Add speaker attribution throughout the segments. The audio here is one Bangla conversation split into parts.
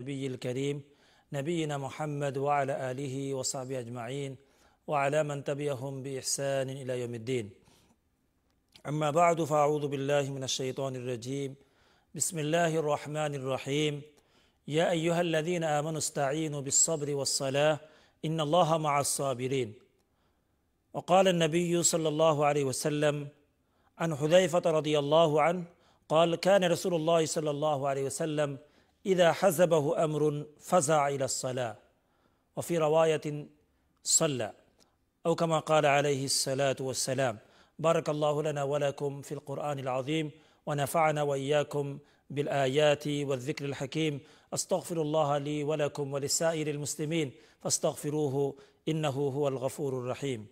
Speaker 1: النبي الكريم نبينا محمد وعلى آله وصحبه أجمعين وعلى من تبعهم بإحسان إلى يوم الدين أما بعد فأعوذ بالله من الشيطان الرجيم بسم الله الرحمن الرحيم يا أيها الذين آمنوا استعينوا بالصبر والصلاة إن الله مع الصابرين وقال النبي صلى الله عليه وسلم عن حذيفة رضي الله عنه قال كان رسول الله صلى الله عليه وسلم اذا حزبه امر فزع الى الصلاه وفي روايه صلى او كما قال عليه الصلاه والسلام بارك الله لنا ولكم في القران العظيم ونفعنا واياكم بالايات والذكر الحكيم استغفر الله لي ولكم ولسائر المسلمين فاستغفروه انه هو الغفور الرحيم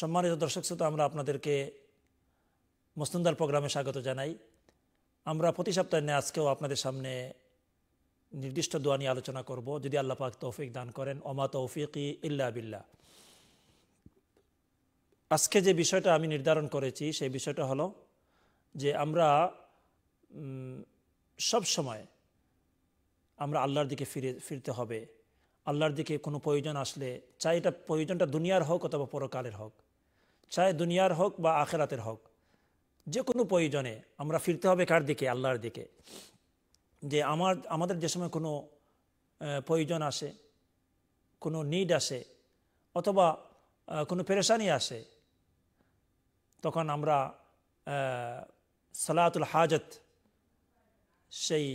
Speaker 1: সম্মানিত দর্শক শ্রোতা আমরা আপনাদেরকে মসনুন্দার প্রোগ্রামে স্বাগত জানাই আমরা প্রতি সপ্তাহে নিয়ে আজকেও আপনাদের সামনে নির্দিষ্ট দোয়া নিয়ে আলোচনা করব যদি আল্লাহ পাক তৌফিক দান করেন অমা তৌফিক ইল্লা বিল্লা আজকে যে বিষয়টা আমি নির্ধারণ করেছি সেই বিষয়টা হলো যে আমরা সব সময় আমরা আল্লাহর দিকে ফিরে ফিরতে হবে আল্লাহর দিকে কোনো প্রয়োজন আসলে চাই এটা প্রয়োজনটা দুনিয়ার হোক অথবা পরকালের হোক চাই দুনিয়ার হোক বা আখেরাতের হোক যে কোনো প্রয়োজনে আমরা ফিরতে হবে কার দিকে আল্লাহর দিকে যে আমার আমাদের যে সময় কোনো প্রয়োজন আসে কোনো নিড আসে অথবা কোনো পেরেশানি আসে তখন আমরা সালাতুল হাজত সেই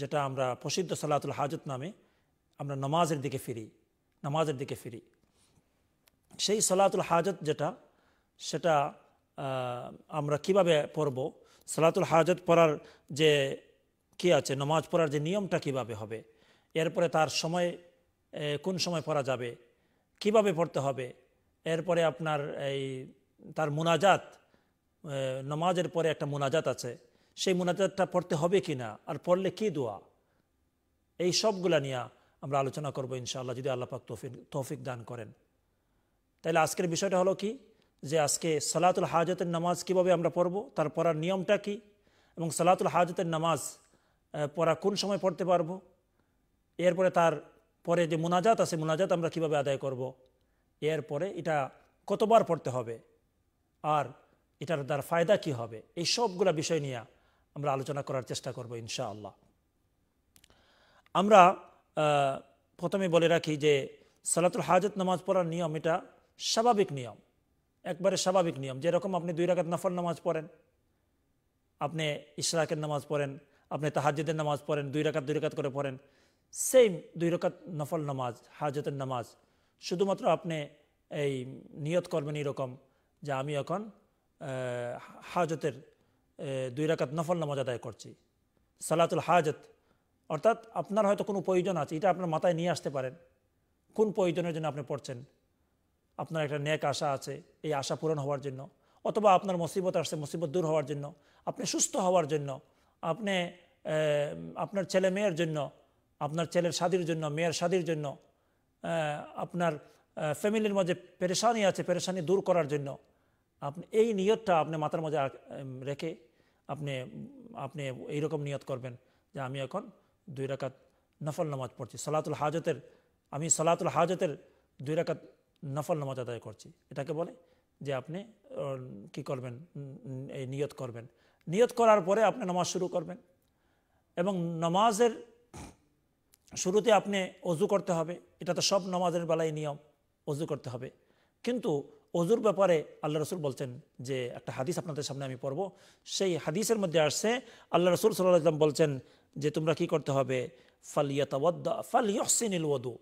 Speaker 1: যেটা আমরা প্রসিদ্ধ সালাতুল হাজত নামে আমরা নমাজের দিকে ফিরি নামাজের দিকে ফিরি সেই সালাতুল হাজত যেটা সেটা আমরা কিভাবে পড়ব সালাতুল হাজত পড়ার যে কি আছে নমাজ পড়ার যে নিয়মটা কিভাবে হবে এরপরে তার সময় কোন সময় পড়া যাবে কিভাবে পড়তে হবে এরপরে আপনার এই তার মোনাজাত নমাজের পরে একটা মোনাজাত আছে সেই মোনাজাতটা পড়তে হবে কি না আর পড়লে কি দোয়া এই সবগুলা নিয়ে আমরা আলোচনা করবো ইনশাআল্লাহ যদি আল্লাপাক তৌফিক তৌফিক দান করেন তাহলে আজকের বিষয়টা হলো কি যে আজকে সালাতুল হাজতের নামাজ কিভাবে আমরা পড়ব তার পড়ার নিয়মটা কি এবং সালাতুল হাজতের নামাজ পড়া কোন সময় পড়তে পারবো এরপরে তার পরে যে মোনাজাত আছে মোনাজাত আমরা কিভাবে আদায় করব। এরপরে এটা কতবার পড়তে হবে আর এটার দ্বার ফায়দা কি হবে এই সবগুলো বিষয় নিয়ে আমরা আলোচনা করার চেষ্টা করব ইনশাআল্লাহ আমরা প্রথমে বলে রাখি যে সালাতুল হাজত নামাজ পড়ার নিয়ম এটা স্বাভাবিক নিয়ম একবারে স্বাভাবিক নিয়ম যেরকম আপনি দুই রাখাত নফল নামাজ পড়েন আপনি ইশরাকের নামাজ পড়েন আপনি তাহাজিদের নামাজ পড়েন দুই রাকাত দুই রাকাত করে পড়েন সেম দুই রকাত নফল নামাজ হাজতের নামাজ শুধুমাত্র আপনি এই নিয়ত করবেন এরকম যে আমি এখন হাজতের দুই রাকাত নফল নামাজ আদায় করছি সালাতুল হাজত অর্থাৎ আপনার হয়তো কোনো প্রয়োজন আছে এটা আপনার মাথায় নিয়ে আসতে পারেন কোন প্রয়োজনের জন্য আপনি পড়ছেন আপনার একটা নেক আশা আছে এই আশা পূরণ হওয়ার জন্য অথবা আপনার মুসিবত আসছে মুসিবত দূর হওয়ার জন্য আপনি সুস্থ হওয়ার জন্য আপনি আপনার ছেলে মেয়ের জন্য আপনার ছেলের স্বাদির জন্য মেয়ের স্বাদির জন্য আপনার ফ্যামিলির মধ্যে পেরেশানি আছে পেরেশানি দূর করার জন্য আপনি এই নিয়তটা আপনি মাথার মধ্যে রেখে আপনি আপনি এইরকম নিয়ত করবেন যে আমি এখন দুই রাকাত নফল নামাজ পড়ছি সলাতুল হাজতের আমি সলাতুল হাজতের দুই রাকাত নফল নামাজ আদায় করছি এটাকে বলে যে আপনি কি করবেন এই নিয়ত করবেন নিয়ত করার পরে আপনি নামাজ শুরু করবেন এবং নামাজের শুরুতে আপনি অজু করতে হবে এটা তো সব নামাজের বেলায় নিয়ম অজু করতে হবে কিন্তু অজুর ব্যাপারে আল্লাহ রসুল বলছেন যে একটা হাদিস আপনাদের সামনে আমি পড়ব সেই হাদিসের মধ্যে আসছে আল্লাহ রসুল সাল্লাহ ইসলাম বলছেন যে তোমরা কি করতে হবে ফালিয়া ফালিয়সিনিল ওদু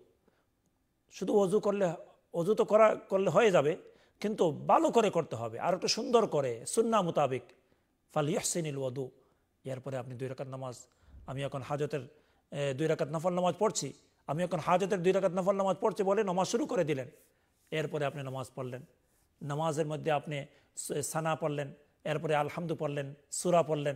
Speaker 1: শুধু অজু করলে অজু তো করা করলে হয়ে যাবে কিন্তু ভালো করে করতে হবে আর একটু সুন্দর করে সুন্না মোতাবেক ফাল ইয়াহসিনিল ওয়াদু এরপরে আপনি দুই রাকাত নামাজ আমি এখন হাজতের দুই রাকাত নফল নামাজ পড়ছি আমি এখন হাজতের দুই রাকাত নফল নামাজ পড়ছি বলে নামাজ শুরু করে দিলেন এরপরে আপনি নামাজ পড়লেন নামাজের মধ্যে আপনি সানা পড়লেন এরপরে আলহামদু পড়লেন সুরা পড়লেন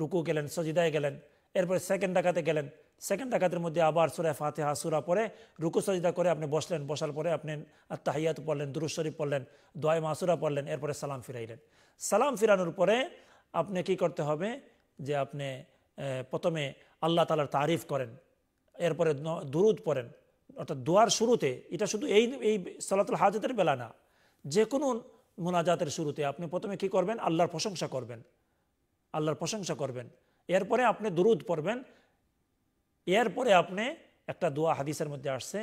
Speaker 1: রুকু গেলেন সজিদায় গেলেন এরপরে সেকেন্ড ডাকাতে গেলেন সেকেন্ড ডাকাতের মধ্যে আবার সুরা ফাতে হাসুরা পরে রুকু সজিদা করে আপনি বসলেন বসার পরে আপনি আত্মাহিয়াত পড়লেন শরীফ পড়লেন দোয়াই মাসুরা পড়লেন এরপরে সালাম ফিরাইলেন সালাম ফিরানোর পরে আপনি কি করতে হবে যে আপনি প্রথমে আল্লাহ তালার তারিফ করেন এরপরে দুরুদ পড়েন অর্থাৎ দোয়ার শুরুতে এটা শুধু এই এই সালাতুল হাজতের বেলা না যে কোনো মোনাজাতের শুরুতে আপনি প্রথমে কি করবেন আল্লাহর প্রশংসা করবেন আল্লাহর প্রশংসা করবেন এরপরে আপনি দুরুদ পড়বেন এরপরে আপনি একটা দোয়া হাদিসের মধ্যে আসছে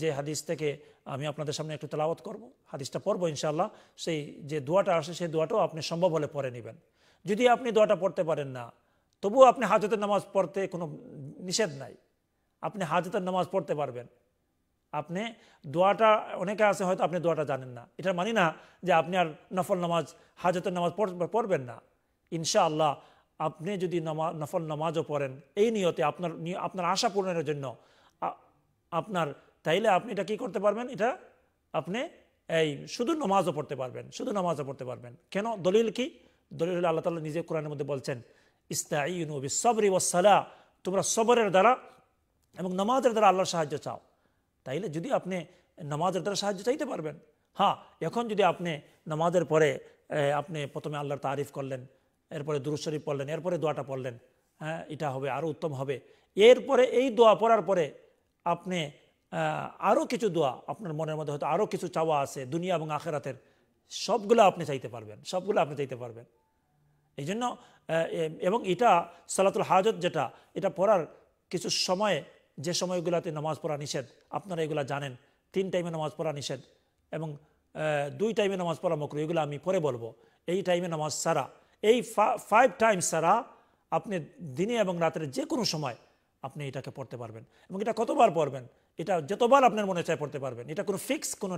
Speaker 1: যে হাদিস থেকে আমি আপনাদের সামনে একটু তেলাওয়াত করব হাদিসটা পড়বো ইনশাল্লাহ সেই যে দোয়াটা আসে সেই দোয়াটাও আপনি সম্ভব হলে পড়ে নেবেন যদি আপনি দোয়াটা পড়তে পারেন না তবুও আপনি হাজতের নামাজ পড়তে কোনো নিষেধ নাই আপনি হাজতের নামাজ পড়তে পারবেন আপনি দোয়াটা অনেকে আছে হয়তো আপনি দোয়াটা জানেন না এটার মানি না যে আপনি আর নফল নামাজ হাজতের নামাজ পড়বেন না ইনশাআল্লাহ আপনি যদি নফল নামাজও পড়েন এই নিয়তে আপনার আপনার আশা পূরণের জন্য আপনার তাইলে আপনি এটা কি করতে পারবেন এটা আপনি এই শুধু নমাজও পড়তে পারবেন শুধু নমাজও পড়তে পারবেন কেন দলিল কি দলিল আল্লাহ তালা নিজে কোরআনের মধ্যে বলছেন ইস্তাঈনবি সবরি ওসালা তোমরা সবরের দ্বারা এবং নামাজের দ্বারা আল্লাহর সাহায্য চাও তাইলে যদি আপনি নামাজের দ্বারা সাহায্য চাইতে পারবেন হ্যাঁ এখন যদি আপনি নামাজের পরে আপনি প্রথমে আল্লাহর তারিফ করলেন এরপরে দুরুশরীফ পড়লেন এরপরে দোয়াটা পড়লেন হ্যাঁ এটা হবে আরও উত্তম হবে এরপরে এই দোয়া পড়ার পরে আপনি আরও কিছু দোয়া আপনার মনের মধ্যে হয়তো আরও কিছু চাওয়া আছে দুনিয়া এবং আখেরাতের সবগুলো আপনি চাইতে পারবেন সবগুলো আপনি চাইতে পারবেন এই জন্য এবং এটা সালাতুল হাজত যেটা এটা পড়ার কিছু সময়ে যে সময়গুলোতে নামাজ পড়া নিষেধ আপনারা এগুলা জানেন তিন টাইমে নামাজ পড়া নিষেধ এবং দুই টাইমে নামাজ পড়া মকরু এগুলো আমি পরে বলবো এই টাইমে নামাজ ছাড়া এই ফাইভ টাইমস ছাড়া আপনি দিনে এবং রাতের যে কোনো সময় আপনি এটাকে পড়তে পারবেন এবং এটা কতবার পড়বেন এটা যতবার আপনার মনে চায় পড়তে পারবেন এটা কোনো ফিক্স কোনো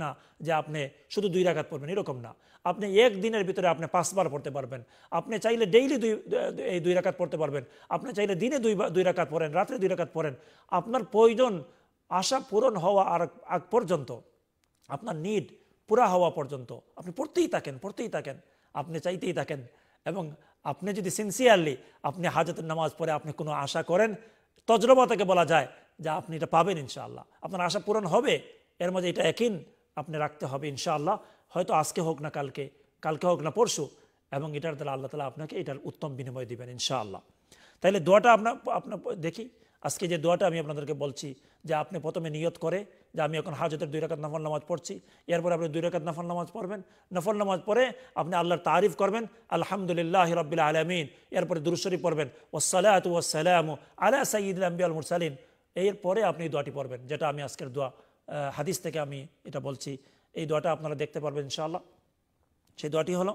Speaker 1: না যে আপনি শুধু দুই রাখাত পড়বেন এরকম না আপনি এক দিনের ভিতরে আপনি পাঁচবার পড়তে পারবেন আপনি চাইলে ডেইলি দুই এই দুই রাখাত পড়তে পারবেন আপনি চাইলে দিনে দুই দুই রাখাত পড়েন রাত্রে দুই রাখাত পড়েন আপনার প্রয়োজন আশা পূরণ হওয়া আর আগ পর্যন্ত আপনার নিড পুরা হওয়া পর্যন্ত আপনি পড়তেই থাকেন পড়তেই থাকেন আপনি চাইতেই থাকেন এবং আপনি যদি সিনসিয়ারলি আপনি হাজতের নামাজ পড়ে আপনি কোনো আশা করেন তজরবা থেকে বলা যায় যে আপনি এটা পাবেন ইনশাআল্লাহ আপনার আশা পূরণ হবে এর মধ্যে এটা একিন আপনি রাখতে হবে ইনশাআল্লাহ হয়তো আজকে হোক না কালকে কালকে হোক না পরশু এবং এটার দ্বারা আল্লাহ তালা আপনাকে এটার উত্তম বিনিময় দেবেন ইনশাআল্লাহ তাইলে দোয়াটা আপনার আপনার দেখি আজকে যে দোয়াটা আমি আপনাদেরকে বলছি যে আপনি প্রথমে নিয়ত করে যে আমি এখন হাজতের দুই রাকাত নফল নামাজ পড়ছি এরপর আপনি দুই রকাত নফল নামাজ পড়বেন নফল নামাজ পড়ে আপনি আল্লাহর তারিফ করবেন আলহামদুলিল্লাহ রবিল আলমিন এরপরে দুরুশরী পড়বেন ওসালাত ওসালাম আলা সাঈদ আল মুরসালিন এরপরে আপনি দোয়াটি পড়বেন যেটা আমি আজকের দোয়া হাদিস থেকে আমি এটা বলছি এই দোয়াটা আপনারা দেখতে পারবেন ইনশাআল্লাহ সেই দোয়াটি হলো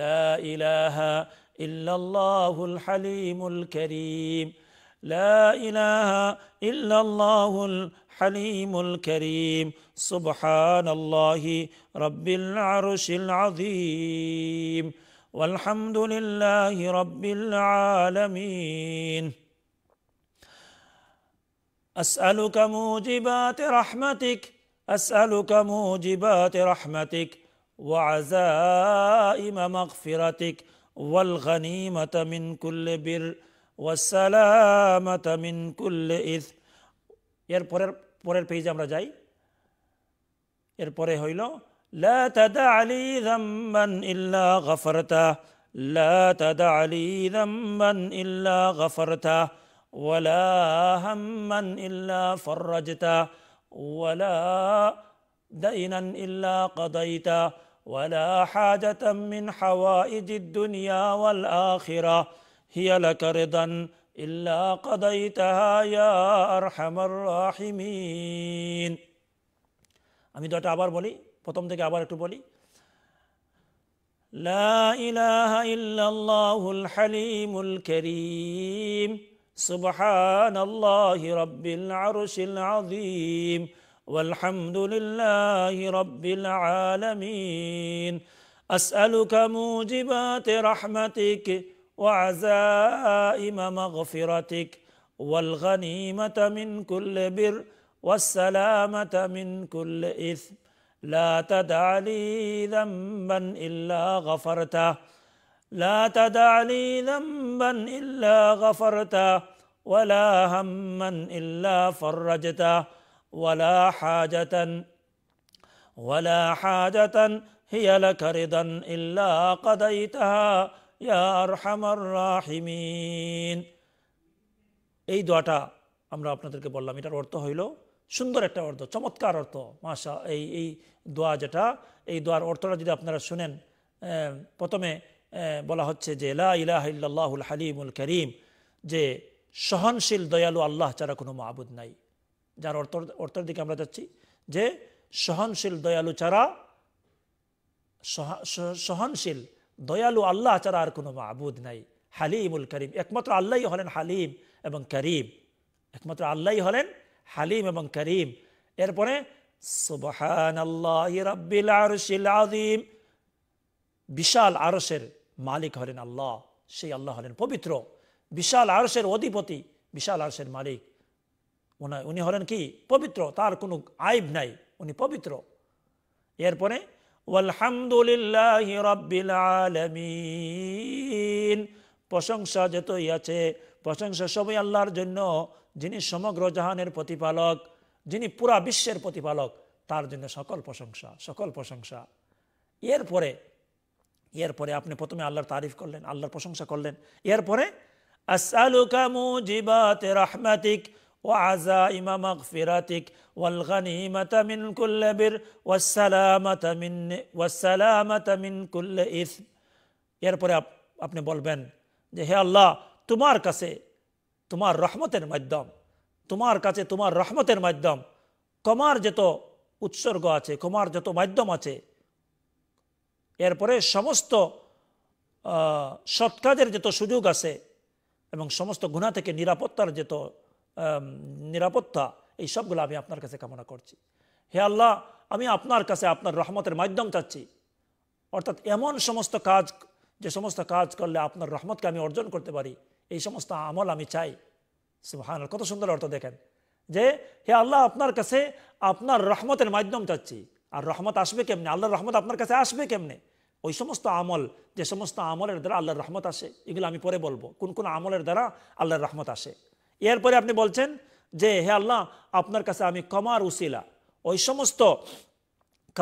Speaker 1: লা ইলাহা ইল্লাল্লাহুল হালিমুল করিম لا إله إلا الله الحليم الكريم سبحان الله رب العرش العظيم والحمد لله رب العالمين أسألك موجبات رحمتك أسألك موجبات رحمتك وعزائم مغفرتك والغنيمة من كل بر ওয়াসালামাতা মিন কুল্লে ইস এর পরের পরের পেজে আমরা যাই এরপরে হইল লা তাদা আলি জাম্মান ইল্লা গফরতা লা তাদা আলি জাম্মান ইল্লা গফরতা ولا هما إلا فرجتا ولا دينا إلا قضيتا ولا حاجة من حوائج الدنيا والآخرة هي لك رضا إلا قضيتها يا أرحم الراحمين আমি দোয়াটা আবার বলি প্রথম থেকে আবার একটু বলি لا إله إلا الله الحليم الكريم سبحان الله رب العرش العظيم والحمد لله رب العالمين أسألك موجبات رحمتك وعزائم مغفرتك والغنيمة من كل بر والسلامة من كل إثم لا تدع لي ذنبا إلا غفرته لا تدع لي ذنبا إلا غفرته ولا هما إلا فرجته ولا حاجة ولا حاجة هي لك رضا إلا قضيتها এই দোয়াটা আমরা আপনাদেরকে বললাম এটার অর্থ হইল সুন্দর একটা অর্থ চমৎকার অর্থ মাসা এই এই দোয়া যেটা এই দোয়ার অর্থটা যদি আপনারা শুনেন প্রথমে বলা হচ্ছে যে লা হালিমুল করিম যে সহনশীল দয়ালু আল্লাহ ছাড়া কোনো মাহবুদ নাই যার অর্থ অর্থের দিকে আমরা যাচ্ছি যে সহনশীল দয়ালু ছাড়া সহনশীল দয়ালু আল্লাহ ছাড়া আর কোনো মাবুদ নাই হালিমুল করিম একমাত্র আল্লাহ হলেন হালিম এবং করিম একমাত্র আল্লাহ হলেন হালিম এবং করিম এরপরে বিশাল আরসের মালিক হলেন আল্লাহ সেই আল্লাহ হলেন পবিত্র বিশাল আরসের অধিপতি বিশাল আরসের মালিক উনি হলেন কি পবিত্র তার কোনো আইব নাই উনি পবিত্র এরপরে ওয়ালহামদুলিল্লাহ রব্বিল আলমিন প্রশংসা যেতই আছে প্রশংসা সবই আল্লাহর জন্য যিনি সমগ্র জাহানের প্রতিপালক যিনি পুরা বিশ্বের প্রতিপালক তার জন্য সকল প্রশংসা সকল প্রশংসা এরপরে এরপরে আপনি প্রথমে আল্লাহর তারিফ করলেন আল্লাহর প্রশংসা করলেন এরপরে আসালুকা মুজিবাতে রাহমাতিক وعزائم مغفرتك والغنيمة من كل بر والسلامة من والسلامة من كل إثم এরপরে আপনি বলবেন যে হে আল্লাহ তোমার কাছে তোমার রহমতের মাধ্যম তোমার কাছে তোমার রহমতের মাধ্যম কমার যত উৎসর্গ আছে কমার যত মাধ্যম আছে এরপরে সমস্ত সৎকাজের যত সুযোগ আছে এবং সমস্ত গুণা থেকে নিরাপত্তার যত নিরাপত্তা এই সবগুলো আমি আপনার কাছে কামনা করছি হে আল্লাহ আমি আপনার কাছে আপনার রহমতের মাধ্যম চাচ্ছি অর্থাৎ এমন সমস্ত কাজ যে সমস্ত কাজ করলে আপনার রহমতকে আমি অর্জন করতে পারি এই সমস্ত আমল আমি চাই সুহান কত সুন্দর অর্থ দেখেন যে হে আল্লাহ আপনার কাছে আপনার রহমতের মাধ্যম চাচ্ছি আর রহমত আসবে কেমনে আল্লাহর রহমত আপনার কাছে আসবে কেমনে ওই সমস্ত আমল যে সমস্ত আমলের দ্বারা আল্লাহর রহমত আসে এগুলো আমি পরে বলবো কোন কোন আমলের দ্বারা আল্লাহর রহমত আসে এরপরে আপনি বলছেন যে হে আল্লাহ আপনার কাছে আমি কমার উসিলা ওই সমস্ত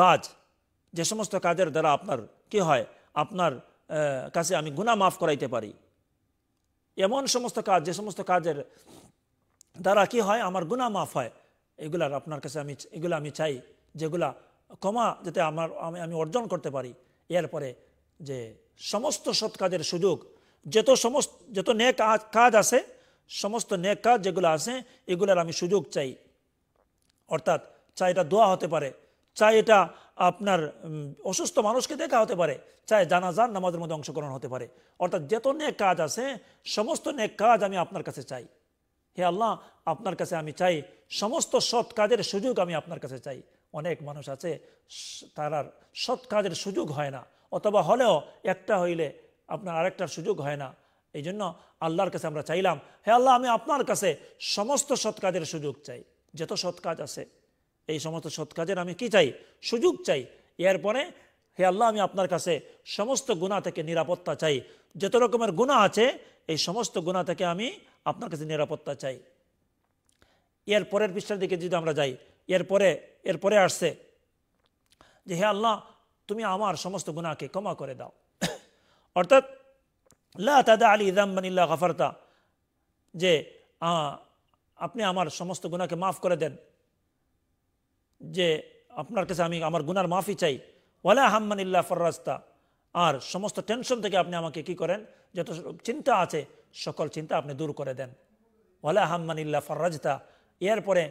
Speaker 1: কাজ যে সমস্ত কাজের দ্বারা আপনার কি হয় আপনার কাছে আমি গুণা মাফ করাইতে পারি এমন সমস্ত কাজ যে সমস্ত কাজের দ্বারা কি হয় আমার গুণা মাফ হয় এগুলার আপনার কাছে আমি এগুলো আমি চাই যেগুলা ক্ষমা যাতে আমার আমি আমি অর্জন করতে পারি এরপরে যে সমস্ত সৎ কাজের সুযোগ যত সমস্ত যত নে কাজ আছে সমস্ত নেক কাজ যেগুলো আছে এগুলোর আমি সুযোগ চাই অর্থাৎ চাই এটা দোয়া হতে পারে চাই এটা আপনার অসুস্থ মানুষকে দেখা হতে পারে চাই যান নামাজের মধ্যে অংশগ্রহণ হতে পারে অর্থাৎ যেত নেক কাজ আছে সমস্ত নেক কাজ আমি আপনার কাছে চাই হে আল্লাহ আপনার কাছে আমি চাই সমস্ত সৎ কাজের সুযোগ আমি আপনার কাছে চাই অনেক মানুষ আছে তার সৎ কাজের সুযোগ হয় না অথবা হলেও একটা হইলে আপনার আরেকটার সুযোগ হয় না এই জন্য আল্লাহর কাছে আমরা চাইলাম হে আল্লাহ আমি আপনার কাছে সমস্ত সৎ কাজের সুযোগ চাই যত সৎ কাজ আছে এই সমস্ত সৎ কাজের আমি কি চাই সুযোগ চাই এরপরে হে আল্লাহ আমি আপনার কাছে সমস্ত গুণা থেকে নিরাপত্তা চাই যত রকমের গুণা আছে এই সমস্ত গুণা থেকে আমি আপনার কাছে নিরাপত্তা চাই এর পরের পৃষ্ঠার দিকে যদি আমরা যাই এরপরে এরপরে আসছে যে হে আল্লাহ তুমি আমার সমস্ত গুণাকে ক্ষমা করে দাও অর্থাৎ লাদা আলী ইদাম্মানিল্লা গফারতা যে আপনি আমার সমস্ত গুণাকে মাফ করে দেন যে আপনার কাছে আমি আমার গুনার মাফি চাই ওয়ালা আহম্মানিল্লা ফররাস্তা আর সমস্ত টেনশন থেকে আপনি আমাকে কি করেন যত চিন্তা আছে সকল চিন্তা আপনি দূর করে দেন ওয়ালা আহম্মানিল্লা ফররাজতা এরপরে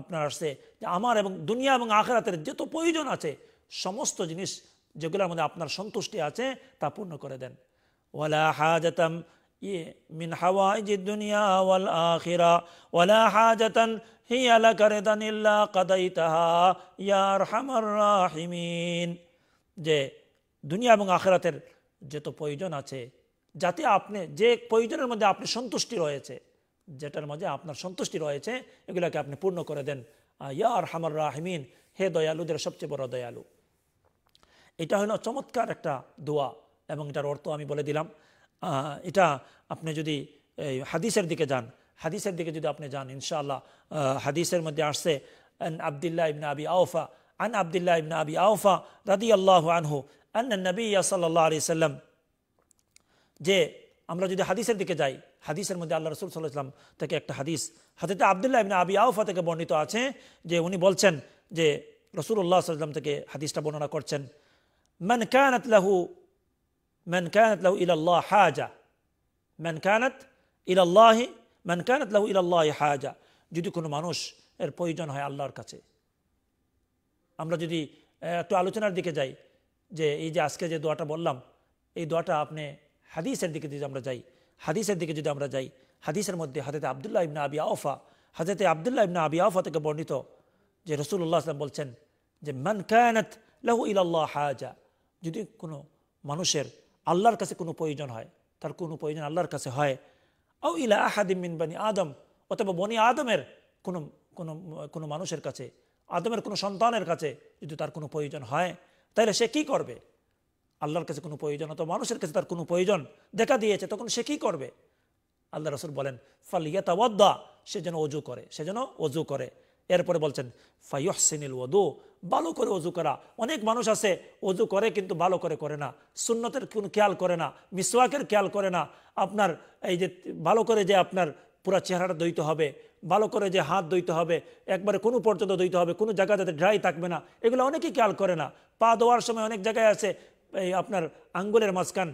Speaker 1: আপনার আসছে যে আমার এবং দুনিয়া এবং আখেরাতের যত প্রয়োজন আছে সমস্ত জিনিস যেগুলোর মধ্যে আপনার সন্তুষ্টি আছে তা পূর্ণ করে দেন ওয়ালা হাজাতাম من حوائج الدنيا والآخرة ولا حاجة هي لك رضا إلا قضيتها يا أرحم الراحمين যে দুনিয়া এবং আখেরাতের যত প্রয়োজন আছে যাতে আপনি যে প্রয়োজনের মধ্যে আপনি সন্তুষ্টি রয়েছে যেটার মধ্যে আপনার সন্তুষ্টি রয়েছে এগুলোকে আপনি পূর্ণ করে দেন ইয়া আর হামার রাহমিন হে দয়ালুদের সবচেয়ে বড় দয়ালু এটা হলো চমৎকার একটা দোয়া এবং এটার অর্থ আমি বলে দিলাম এটা আপনি যদি হাদিসের দিকে যান হাদিসের দিকে যদি আপনি যান ইনশাআল্লাহ হাদিসের মধ্যে আসছে আবদুল্লাহ ইবনা আবি আউফা আন আবদুল্লাহ ইবনা আবি আওফা রাদি আল্লাহ আনহু আন أن النبي صلى الله যে আমরা যদি হাদিসের দিকে যাই হাদিসের মধ্যে আল্লাহ রসুল সাল্লাহাম থেকে একটা হাদিস হাতিতে আবদুল্লাহ ইবনা আবি আউফা থেকে বর্ণিত আছে যে উনি বলছেন যে রসুল্লাহ সাল্লাম থেকে হাদিসটা বর্ণনা করছেন মান কানাত লাহু من كانت له إلى الله حاجة من كانت إلى الله من كانت له إلى الله حاجة যদি কোনো মানুষ এর প্রয়োজন হয় আল্লাহর কাছে আমরা যদি একটু আলোচনার দিকে যাই যে এই যে আজকে যে দোয়াটা বললাম এই দোয়াটা আপনি হাদিসের দিকে যদি আমরা যাই হাদিসের দিকে যদি আমরা যাই হাদিসের মধ্যে হাজরতে আবদুল্লাহ ইবনা আবি আওফা হাজরতে আবদুল্লাহ ইবনা আবি আওফা থেকে বর্ণিত যে রসুল্লাহ আসলাম বলছেন যে মান কায়ানাত লাহু ইলাল্লাহ হাজা যদি কোনো মানুষের আল্লাহর কাছে কোনো প্রয়োজন হয় তার কোনো প্রয়োজন আল্লাহর কাছে হয় ও ইলা আহাদিম মিন বানি আদম অথবা বনি আদমের কোনো কোনো কোনো মানুষের কাছে আদমের কোনো সন্তানের কাছে যদি তার কোনো প্রয়োজন হয় তাহলে সে কি করবে আল্লাহর কাছে কোনো প্রয়োজন অথবা মানুষের কাছে তার কোনো প্রয়োজন দেখা দিয়েছে তখন সে কী করবে আল্লাহ রসুল বলেন ফালিয়া তাওয়াদ্দা সে যেন অজু করে সে যেন অজু করে এরপরে বলছেন ফাইহসিনিল ওদু ভালো করে অজু করা অনেক মানুষ আছে অজু করে কিন্তু ভালো করে করে না সুন্নতের কোনো খেয়াল করে না মিসওয়াকের খেয়াল করে না আপনার এই যে ভালো করে যে আপনার পুরা চেহারাটা দইতে হবে ভালো করে যে হাত দইতে হবে একবারে কোনো পর্যন্ত দইতে হবে কোনো জায়গা যাতে ড্রাই থাকবে না এগুলো অনেকেই খেয়াল করে না পা দেওয়ার সময় অনেক জায়গায় আছে এই আপনার আঙ্গুলের মাঝখান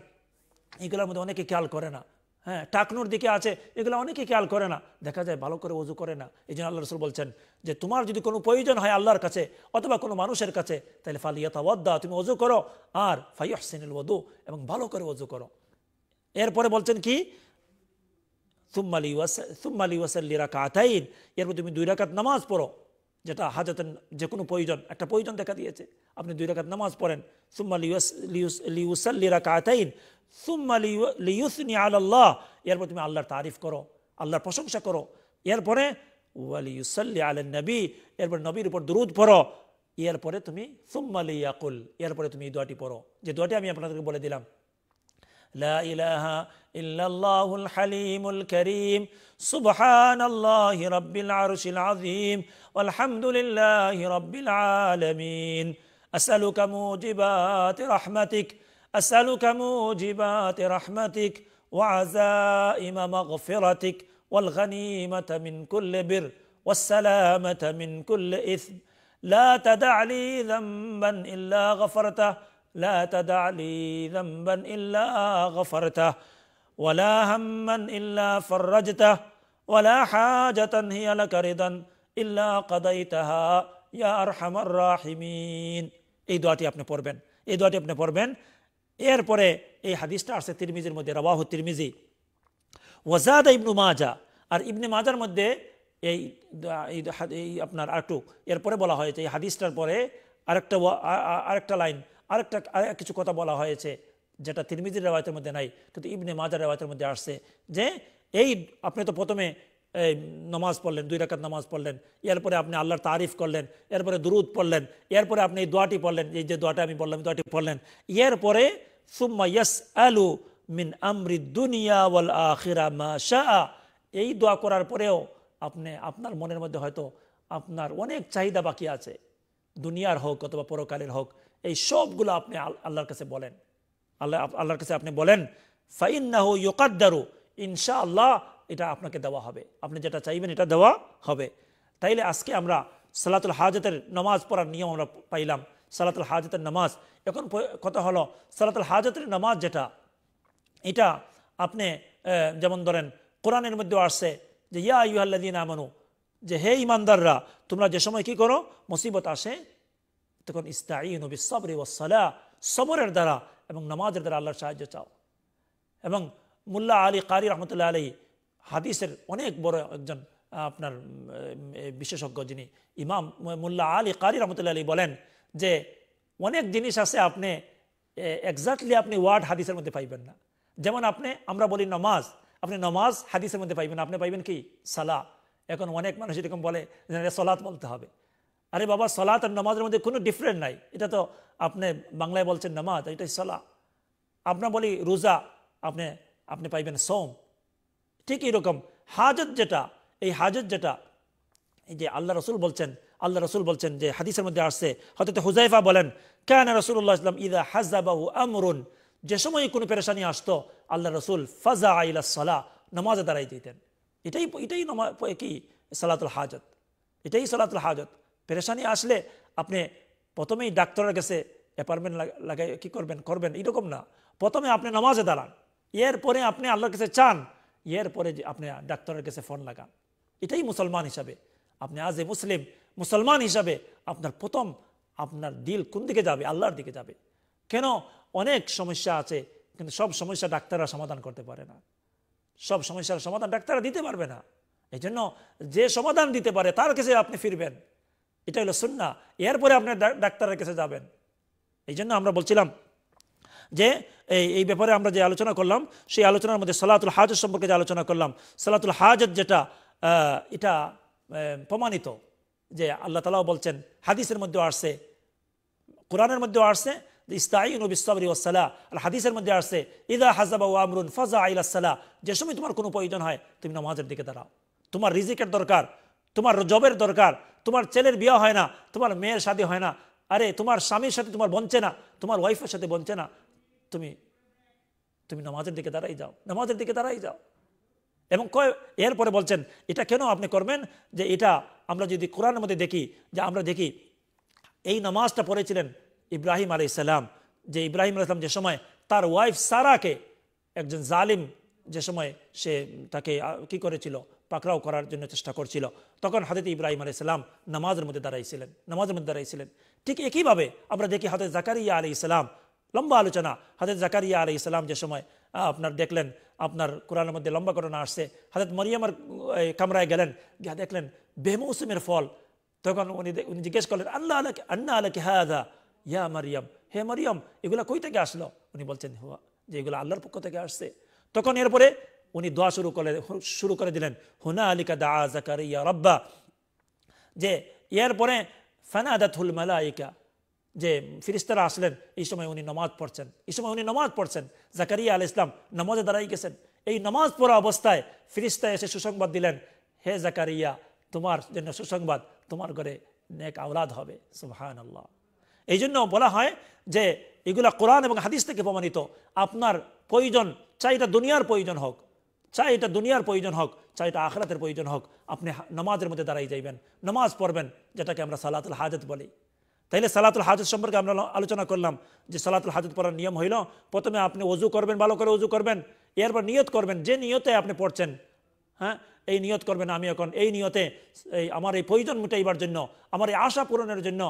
Speaker 1: এগুলোর মধ্যে অনেকে খেয়াল করে না হ্যাঁ টাকনোর দিকে আছে এগুলো অনেকে খেয়াল করে না দেখা যায় ভালো করে অজু করে না এই জন্য আল্লাহ রসুল বলছেন যে তোমার যদি কোনো প্রয়োজন হয় আল্লাহর কাছে অথবা কোনো মানুষের কাছে তাহলে ফালিয়াতাওয়াদ্দা তুমি অজু করো আর ফাইয়াহসিনুল ওদু এবং ভালো করে অজু করো এরপরে বলছেন কি সুম্মালি ওয়াস সুম্মালি ওয়াসাল্লি রাখা আতাইন এরপর তুমি দুই রাকাত নামাজ পড়ো যেটা হাজাতেন যে কোনো প্রয়োজন একটা প্রয়োজন দেখা দিয়েছে আপনি দুই রাকাত নামাজ পড়েন সুম্মা লিউস লিউস লিউসাল্লি রাকাতাইন ثم ليثني على الله এরপর তুমি আল্লাহর তারিফ করো আল্লাহর প্রশংসা করো এরপরে ওয়ালিউসাল্লি আলা নবী এরপর নবীর উপর দরুদ পড়ো এরপরে তুমি ثم ليقول এরপরে তুমি এই দোয়াটি পড়ো যে দোয়াটি আমি আপনাদেরকে বলে দিলাম لا إله إلا الله الحليم الكريم سبحان الله رب العرش العظيم والحمد لله رب العالمين أسألك موجبات رحمتك أسألك موجبات رحمتك وعزائم مغفرتك والغنيمة من كل بر والسلامة من كل إثم لا تدع لي ذنبا إلا غفرته لا تدع لي ذنبا إلا غفرته ولا هما إلا فرجته ولا حاجة هي لك رضا إلا قضيتها يا أرحم الراحمين এই দোয়াটি আপনি পড়বেন এই দোয়াটি আপনি পড়বেন এরপরে এই হাদিসটা আসছে তিরমিজির মধ্যে রবাহ তিরমিজি ওয়াজাদ ইবনু মাজা আর ইবনে মাজার মধ্যে এই এই আপনার আটু এরপরে বলা হয়েছে এই হাদিসটার পরে আরেকটা আরেকটা লাইন আরেকটা কিছু কথা বলা হয়েছে যেটা তিরমিজির রেওয়ায়তের মধ্যে নাই কিন্তু ইবনে মাজার রেওয়ায়তের মধ্যে আসছে যে এই আপনি তো প্রথমে এই নমাজ পড়লেন দুই রাকাত নামাজ পড়লেন এরপরে আপনি আল্লাহর তারিফ করলেন এরপরে দুরুদ পড়লেন এরপরে আপনি এই দোয়াটি পড়লেন এই যে দোয়াটা আমি বললাম দোয়াটি পড়লেন এরপরে সুম্মাইয়াস আলু মিন আমরি দুনিয়া ওয়াল আখিরা মা শাহ এই দোয়া করার পরেও আপনি আপনার মনের মধ্যে হয়তো আপনার অনেক চাহিদা বাকি আছে দুনিয়ার হোক অথবা পরকালের হোক এই সবগুলো আপনি আল্লাহর কাছে বলেন আল্লাহ আল্লাহর কাছে আপনি বলেন ফাইন্নাহ ইয়োকাদ্দারু ইনশা আল্লাহ এটা আপনাকে দেওয়া হবে আপনি যেটা চাইবেন এটা দেওয়া হবে তাইলে আজকে আমরা সালাতুল হাজতের নমাজ পড়ার নিয়ম আমরা পাইলাম সালাতুল হাজতের নামাজ এখন কথা হলো সালাতুল হাজতের নামাজ যেটা এটা আপনি যেমন ধরেন কোরআনের মধ্যেও আসছে যে ইয়া ইউহাল্লাদিন আমানু যে হে ইমানদাররা তোমরা যে সময় কি করো মুসিবত আসে তখন ইস্তাইন বিসবরি ওসালা সবরের দ্বারা এবং নামাজের দ্বারা আল্লাহর সাহায্য চাও এবং মুল্লা আলী কারি রহমতুল্লাহ আলী হাদিসের অনেক বড় একজন আপনার বিশেষজ্ঞ যিনি ইমাম মুল্লা আলী কারি রহমতুল্লাহ আলী বলেন যে অনেক জিনিস আছে আপনি এক্স্যাক্টলি আপনি ওয়ার্ড হাদিসের মধ্যে পাইবেন না যেমন আপনি আমরা বলি নমাজ আপনি নমাজ হাদিসের মধ্যে পাইবেন আপনি পাইবেন কি সালা এখন অনেক মানুষ এরকম বলে যে সলাৎ বলতে হবে আরে বাবা সলাৎ আর নামাজের মধ্যে কোনো ডিফারেন্ট নাই এটা তো আপনি বাংলায় বলছেন নামাজ এটাই সলা আপনার বলি রোজা আপনি আপনি পাইবেন সোম ঠিক এরকম হাজত যেটা এই হাজত যেটা এই যে আল্লাহ রসুল বলছেন আল্লাহ রসুল বলছেন যে হাদিসের মধ্যে আসছে হয়তো হুজাইফা বলেন কেন রসুল্লাহ ইসলাম ইদা হাজাবাহু আমরুন যে সময় কোনো পেরেশানি আসতো আল্লাহ রসুল ফাজা আইলা সালাহ নমাজে দাঁড়াই দিতেন এটাই এটাই নামাজ কি সালাতুল হাজত এটাই সালাতুল হাজত পেরেশানি আসলে আপনি প্রথমেই ডাক্তারের কাছে অ্যাপার্টমেন্ট লাগাই কি করবেন করবেন এরকম না প্রথমে আপনি নামাজে দাঁড়ান এরপরে আপনি আল্লাহর কাছে চান এরপরে আপনি ডাক্তারের কাছে ফোন লাগান এটাই মুসলমান হিসাবে আপনি আজ এ মুসলিম মুসলমান হিসাবে আপনার প্রথম আপনার দিল কোন দিকে যাবে আল্লাহর দিকে যাবে কেন অনেক সমস্যা আছে কিন্তু সব সমস্যা ডাক্তাররা সমাধান করতে পারে না সব সমস্যার সমাধান ডাক্তাররা দিতে পারবে না এই জন্য যে সমাধান দিতে পারে তার কাছে আপনি ফিরবেন এটা হলো সুন্না এরপরে আপনার ডাক্তারের কাছে যাবেন এই জন্য আমরা বলছিলাম যে এই এই ব্যাপারে আমরা যে আলোচনা করলাম সেই আলোচনার মধ্যে সালাতুল হাজত সম্পর্কে যে আলোচনা করলাম সালাতুল হাজত যেটা এটা প্রমাণিত যে আল্লাহ তালাও বলছেন হাদিসের মধ্যেও আসছে কোরআনের মধ্যেও আসছে যে ইস্তাইন বিশ্বরি ওসালা আর হাদিসের মধ্যে আসছে ইদা হাজাবা ও আমরুন ফাজা আইলাসাল্লাহ যে সময় তোমার কোনো প্রয়োজন হয় তুমি নামাজের দিকে দাঁড়াও তোমার রিজিকের দরকার তোমার জবের দরকার তোমার ছেলের বিয়ে হয় না তোমার মেয়ের সাথে হয় না আরে তোমার স্বামীর সাথে তোমার বঞ্চে না তোমার ওয়াইফের সাথে বঞ্চে না তুমি তুমি নামাজের দিকে দাঁড়াই যাও নামাজের দিকে দাঁড়াই যাও এবং কয় এরপরে বলছেন এটা কেন আপনি করবেন যে এটা আমরা যদি কোরআনের মধ্যে দেখি যে আমরা দেখি এই নামাজটা পড়েছিলেন ইব্রাহিম আলি ইসাল্লাম যে ইব্রাহিম ইসলাম যে সময় তার ওয়াইফ সারাকে একজন জালিম যে সময় সে তাকে কি করেছিল পাকড়াও করার জন্য চেষ্টা করছিল তখন হাতে ইব্রাহিম আলি ইসলাম নামাজের মধ্যে দাঁড়াইছিলেন নামাজের মধ্যে দাঁড়াইছিলেন ঠিক একইভাবে আমরা দেখি হাতে জাকারিয়া আলি ইসলাম লম্বা আলোচনা হাতে জাকারিয়া আলি ইসলাম যে সময় আপনার দেখলেন আপনার কোরআনের মধ্যে লম্বা ঘটনা আসছে হঠাৎ মরিয়ামার কামরায় গেলেন গিয়া দেখলেন বেমৌসুমের ফল তখন উনি উনি জিজ্ঞেস করলেন আল্লাহ আলাকে আন্না আলাকে আদা ইয়া মারিয়াম হে মারিয়াম এগুলা কই থেকে আসলো উনি বলছেন হুয়া যে এগুলো আল্লাহর পক্ষ থেকে আসছে তখন এরপরে উনি দোয়া শুরু করে শুরু করে দিলেন হুনা আলিকা দা ইয়া রব্বা যে এরপরে ফানাদাতুল মালাইকা যে ফিরিস্তারা আসলেন এই সময় উনি নমাজ পড়ছেন এই সময় উনি নমাজ পড়ছেন জাকারিয়া আল ইসলাম নমাজে দাঁড়াই গেছেন এই নমাজ পড়া অবস্থায় ফিরিস্তা এসে সুসংবাদ দিলেন হে জাকারিয়া তোমার জন্য সুসংবাদ তোমার ঘরে নেক আওলাদ হবে সুহান আল্লাহ এই জন্য বলা হয় যে এগুলা কোরআন এবং হাদিস থেকে প্রমাণিত আপনার প্রয়োজন চাই এটা দুনিয়ার প্রয়োজন হোক চাই এটা দুনিয়ার প্রয়োজন হোক চাই এটা আখরাতের প্রয়োজন হোক আপনি নামাজের মধ্যে দাঁড়াই যাইবেন নামাজ পড়বেন যেটাকে আমরা সালাতুল হাজত বলি তাইলে সালাতুল হাজত সম্পর্কে আমরা আলোচনা করলাম যে সালাতুল হাজত পড়ার নিয়ম হইল প্রথমে আপনি অজু করবেন ভালো করে অজু করবেন এরপর নিয়ত করবেন যে নিয়তে আপনি পড়ছেন হ্যাঁ এই নিয়ত করবেন আমি এখন এই নিয়তে এই আমার এই প্রয়োজন মিটাইবার জন্য আমার এই আশা পূরণের জন্য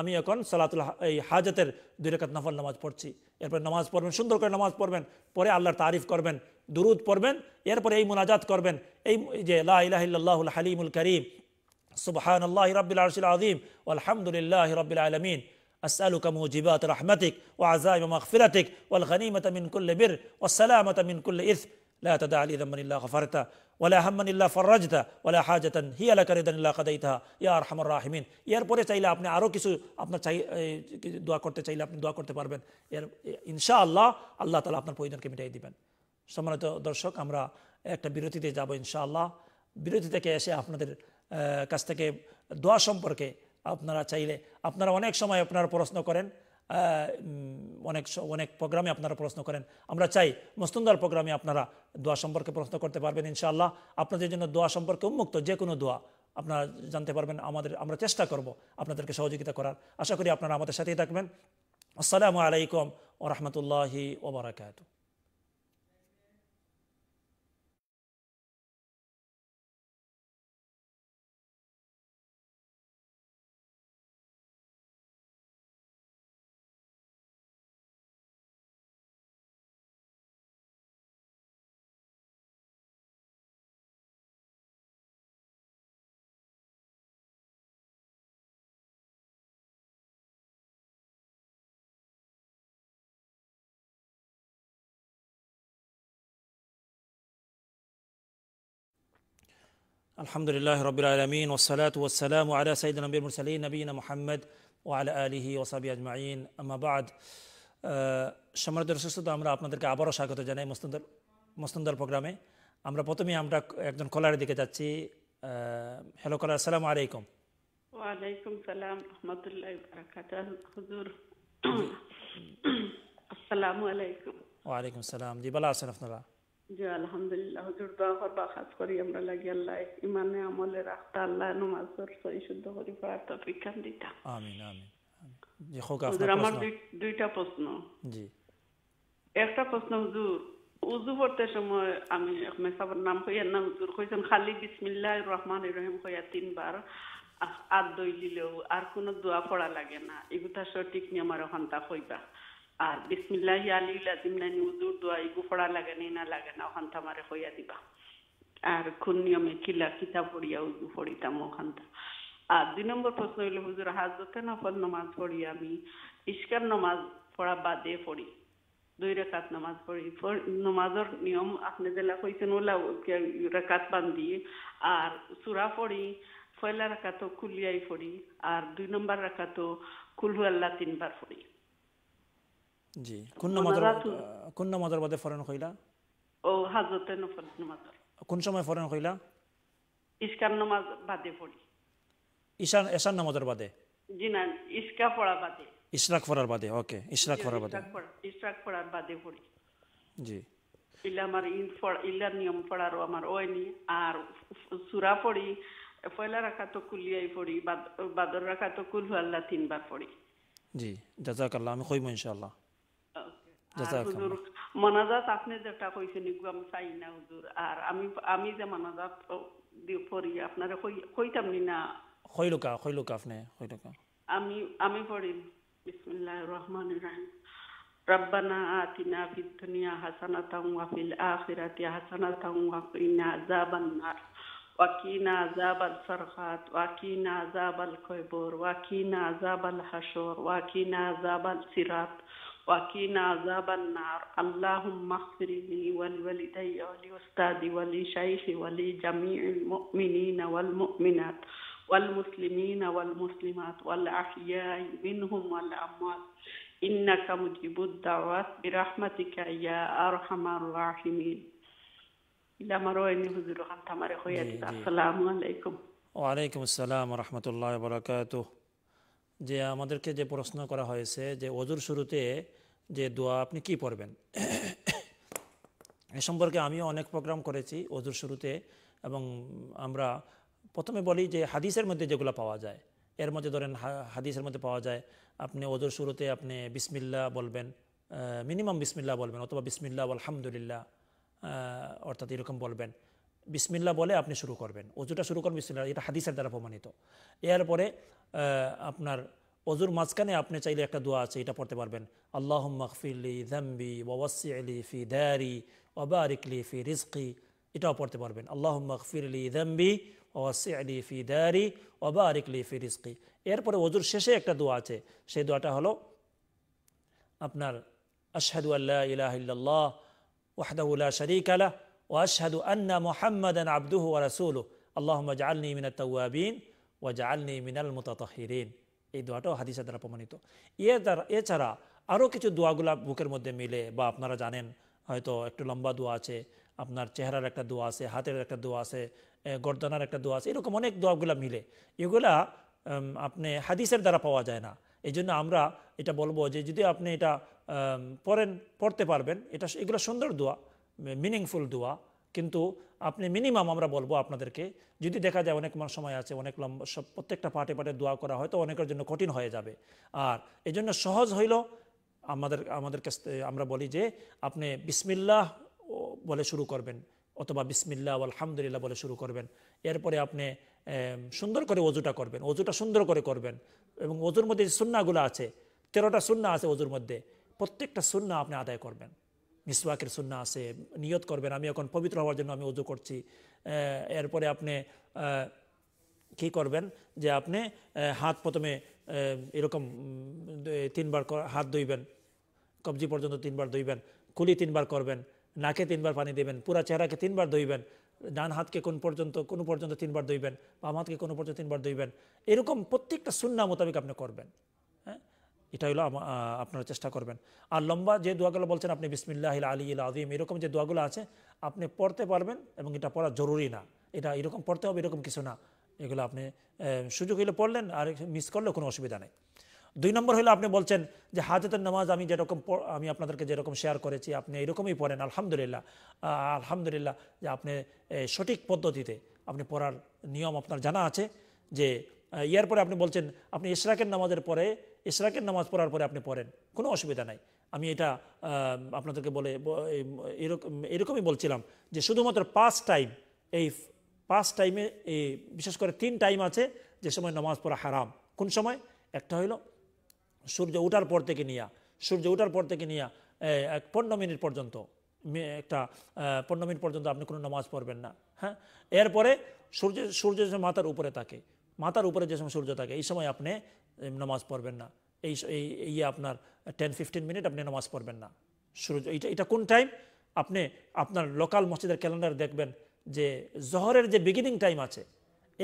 Speaker 1: আমি এখন সালাতুল এই হাজতের দুই রেখাত নফল নামাজ পড়ছি এরপর নামাজ পড়বেন সুন্দর করে নামাজ পড়বেন পরে আল্লাহর তারিফ করবেন দুরুদ পড়বেন এরপরে এই মোনাজাত করবেন এই যে লাহ হালিমুল করিম سبحان الله رب العرش العظيم والحمد لله رب العالمين أسألك موجبات رحمتك وعزائم مغفرتك والغنيمة من كل بر والسلامة من كل إثم لا تدع لي ذنبا إلا غفرت ولا هما إلا فرجت ولا حاجة هي لك رضا إلا قضيتها يا أرحم الراحمين يا رب تعالى أبني أرو كسو أبنا تعالى دعا كرت تعالى أبنا دعا كرت باربن إن شاء الله الله تعالى أبنا بويدن كم تعيدي بن شمرت درشوك أمرا একটা বিরতিতে যাব ইনশাআল্লাহ বিরতি থেকে এসে আপনাদের কাছ থেকে দোয়া সম্পর্কে আপনারা চাইলে আপনারা অনেক সময় আপনারা প্রশ্ন করেন অনেক অনেক প্রোগ্রামে আপনারা প্রশ্ন করেন আমরা চাই মস্তুন্দার প্রোগ্রামে আপনারা দোয়া সম্পর্কে প্রশ্ন করতে পারবেন ইনশাআল্লাহ আপনাদের জন্য দোয়া সম্পর্কে উন্মুক্ত যে কোনো দোয়া আপনারা জানতে পারবেন আমাদের আমরা চেষ্টা করব আপনাদেরকে সহযোগিতা করার আশা করি আপনারা আমাদের সাথেই থাকবেন আসসালামু আলাইকুম ও রহমতুল্লাহি ওবরাকাতু الحمد لله رب العالمين والصلاة والسلام على سيدنا النبي المرسلين نبينا محمد وعلى آله وصحبه أجمعين أما بعد সম্মানিত দর্শক আমরা আপনাদেরকে আবারও স্বাগত জানাই মস্তন্দর মস্তন্দর প্রোগ্রামে আমরা প্রথমেই আমরা একজন কলারের দিকে যাচ্ছি হ্যালো কলার আসসালামু আলাইকুম
Speaker 2: ওয়ালাইকুম সালাম রহমতুল্লাহ বারাকাতুহু হুজুর আসসালামু আলাইকুম
Speaker 1: ওয়ালাইকুম সালাম জি ভালো আছেন আপনারা
Speaker 2: জি আলহামদুলিল্লাহ হুজুর দোয়া করবা খাস করি আমরা লাগি আল্লাহ ইমানে আমলে রাখতা আল্লাহ নমাজ সহি শুদ্ধ করি পড়ার তৌফিক কান দিতা
Speaker 1: আমিন আমিন জি হোক আপনার আমার
Speaker 2: দুইটা প্রশ্ন জি একটা প্রশ্ন হুজুর উজু করতে সময় আমি মেসাবর নাম কইয়ার না হুজুর কইছেন খালি বিসমিল্লাহির রহমানির রহিম কইয়া তিনবার আর দই দিলেও আর কোনো দোয়া পড়া লাগে না এগুতা সঠিক নিয়ে আমার ওখানটা কইবা আর বিসমিল্লাহ আলী লাজিম নানি উজুর দোয়া ইগু ফোড়া লাগে নি না লাগে না ওখানটা আমারে হইয়া দিবা আর খুন নিয়মে কিলা কিতা পড়িয়া উজু পড়িতাম ওখানটা আর দুই নম্বর প্রশ্ন হইল হুজুর হাজতে নফল নামাজ পড়ি আমি ইস্কার নামাজ পড়া বাদে পড়ি দুই রেখাত নামাজ পড়ি নামাজের নিয়ম আপনি যেলা কইছেন ওলা রেখাত বান্ধি আর সুরা পড়ি পয়লা রেখাতো খুলিয়াই পড়ি আর দুই নম্বর রেখাতো কুলহু আল্লাহ তিনবার পড়ি
Speaker 1: জি কোন কোন নামাজের বাদে ফরেন হইলা
Speaker 2: ও হাজতে নফল নামাজ
Speaker 1: কোন সময় ফরেন হইলা
Speaker 2: ইসকার নামাজ বাদে পড়ি
Speaker 1: ইশান এশান নামাজের বাদে
Speaker 2: জি না ইসকা পড়া বাদে
Speaker 1: ইশরাক পড়ার বাদে ওকে ইশরাক পড়ার বাদে
Speaker 2: ইশরাক পড়ার বাদে পড়ি জি ইলা আমার ইন ইলা নিয়ম পড়ারও আমার ওয়নি আর সুরা পড়ি পয়লা রাখা তো কুলিয়াই পড়ি বাদর রাখা তো কুল আল্লাহ তিনবার পড়ি
Speaker 1: জি জাজাকাল্লাহ আমি কইব ইনশাআল্লাহ হুজুর
Speaker 2: মানাজাত আপনি যেটা কইছেন এগুলো আমি চাই না হুজুর আর আমি আমি যে মানাজাত পড়ি আপনারা কইতাম নি না
Speaker 1: কইলুকা কইলুকা আপনি কইলুকা
Speaker 2: আমি আমি পড়ি বিসমিল্লাহির রহমানির রহিম ربنا آتنا في الدنيا حسنة وفي الآخرة حسنة وقنا عذاب النار وقنا عذاب الصرخات وقنا عذاب القبور وقنا عذاب الحشور وقنا عذاب الصراط وقنا عذاب النار اللهم اغفر لي ولوالدي ولأستاذي ولشيخي ولجميع المؤمنين والمؤمنات والمسلمين والمسلمات والأحياء منهم والأموات إنك مجيب الدعوات برحمتك يا أرحم الراحمين إلى مروين حضور خان تمہارے خویت السلام وعليكم
Speaker 1: السلام ورحمة الله وبركاته যে আমাদেরকে যে প্রশ্ন করা হয়েছে যে অজুর শুরুতে যে দোয়া আপনি কি পড়বেন এ সম্পর্কে আমিও অনেক প্রোগ্রাম করেছি অজুর শুরুতে এবং আমরা প্রথমে বলি যে হাদিসের মধ্যে যেগুলো পাওয়া যায় এর মধ্যে ধরেন হাদিসের মধ্যে পাওয়া যায় আপনি ওজোর শুরুতে আপনি বিসমিল্লা বলবেন মিনিমাম বিসমিল্লা বলবেন অথবা বিসমিল্লা আলহামদুলিল্লাহ অর্থাৎ এরকম বলবেন বিসমিল্লা বলে আপনি শুরু করবেন অজুটা শুরু করবেন বিসমিল্লা এটা হাদিসের দ্বারা প্রমাণিত এরপরে আপনার অজুর মাঝখানে আপনি চাইলে একটা দোয়া আছে এটা পড়তে পারবেন আল্লাহ মকফিলি ধাম্বি ওয়াসি আলি ফি দারি ওবারিকলি ফি রিজকি এটাও পড়তে পারবেন আল্লাহ মকফিরলি ধাম্বি ওয়াসি আলি ফি দারি ওবারিকলি ফি রিজকি এরপরে অজুর শেষে একটা দোয়া আছে সেই দোয়াটা হলো আপনার আশহাদু আল্লাহ ইলাহিল্লাহ ওয়াহদাউল্লাহ শরিক আলাহ واشهد ان محمدا عبده ورسوله اللهم اجعلني من التوابين واجعلني من المتطهرين এই দোয়াটাও হাদিসের দ্বারা প্রমাণিত এ দ্বারা এছাড়া আরও কিছু দোয়াগুলা বুকের মধ্যে মিলে বা আপনারা জানেন হয়তো একটু লম্বা দোয়া আছে আপনার চেহারার একটা দোয়া আছে হাতের একটা দোয়া আছে গর্দনার একটা দোয়া আছে এরকম অনেক দোয়াগুলা মিলে এগুলা আপনি হাদিসের দ্বারা পাওয়া যায় না এই জন্য আমরা এটা বলবো যে যদি আপনি এটা পড়েন পড়তে পারবেন এটা এগুলো সুন্দর দোয়া মিনিংফুল দোয়া কিন্তু আপনি মিনিমাম আমরা বলবো আপনাদেরকে যদি দেখা যায় অনেক সময় আছে অনেক লম্বা প্রত্যেকটা পার্টে পার্টে দোয়া করা হয়তো অনেকের জন্য কঠিন হয়ে যাবে আর এই জন্য সহজ হইল আমাদের আমাদের কাছে আমরা বলি যে আপনি বিসমিল্লাহ বলে শুরু করবেন অথবা বিসমিল্লাহ আলহামদুলিল্লাহ বলে শুরু করবেন এরপরে আপনি সুন্দর করে অজুটা করবেন অজুটা সুন্দর করে করবেন এবং অজুর মধ্যে যে সুন্নাগুলো আছে তেরোটা সুন্না আছে অজুর মধ্যে প্রত্যেকটা সুন্না আপনি আদায় করবেন মিসওয়াকের সুন্না আছে নিয়ত করবেন আমি এখন পবিত্র হওয়ার জন্য আমি উজু করছি এরপরে আপনি কি করবেন যে আপনি হাত প্রথমে এরকম তিনবার হাত ধুইবেন কবজি পর্যন্ত তিনবার ধুইবেন কুলি তিনবার করবেন নাকে তিনবার পানি দেবেন পুরা চেহারাকে তিনবার ধুইবেন ডান হাতকে কোন পর্যন্ত কোনো পর্যন্ত তিনবার ধুইবেন বাম হাতকে কোনো পর্যন্ত তিনবার ধুইবেন এরকম প্রত্যেকটা সুন্না মোতাবেক আপনি করবেন এটা হলো আপনারা চেষ্টা করবেন আর লম্বা যে দোয়াগুলো বলছেন আপনি বিসমিল্লাহ আলী আজিম এরকম যে দোয়াগুলো আছে আপনি পড়তে পারবেন এবং এটা পড়া জরুরি না এটা এরকম পড়তে হবে এরকম কিছু না এগুলো আপনি সুযোগ হইলে পড়লেন আর মিস করলে কোনো অসুবিধা নেই দুই নম্বর হলো আপনি বলছেন যে হাজতের নামাজ আমি যেরকম আমি আপনাদেরকে যেরকম শেয়ার করেছি আপনি এরকমই পড়েন আলহামদুলিল্লাহ আলহামদুলিল্লাহ যে আপনি সঠিক পদ্ধতিতে আপনি পড়ার নিয়ম আপনার জানা আছে যে ইয়ার পরে আপনি বলছেন আপনি ইশরাকের নামাজের পরে ইশরাকের নামাজ পড়ার পরে আপনি পড়েন কোনো অসুবিধা নাই আমি এটা আপনাদেরকে বলে এরকমই বলছিলাম যে শুধুমাত্র পাঁচ টাইম এই পাঁচ টাইমে এই বিশেষ করে তিন টাইম আছে যে সময় নামাজ পড়া হারাম কোন সময় একটা হইল সূর্য ওঠার পর থেকে নিয়া সূর্য ওঠার পর থেকে নিয়া এক পনেরো মিনিট পর্যন্ত একটা পনেরো মিনিট পর্যন্ত আপনি কোনো নামাজ পড়বেন না হ্যাঁ এরপরে সূর্য সূর্য মাথার উপরে থাকে মাথার উপরে যে সময় সূর্য থাকে এই সময় আপনি নামাজ পড়বেন না এই এই ইয়ে আপনার টেন ফিফটিন মিনিট আপনি নামাজ পড়বেন না সূর্য এটা এটা কোন টাইম আপনি আপনার লোকাল মসজিদের ক্যালেন্ডার দেখবেন যে জহরের যে বিগিনিং টাইম আছে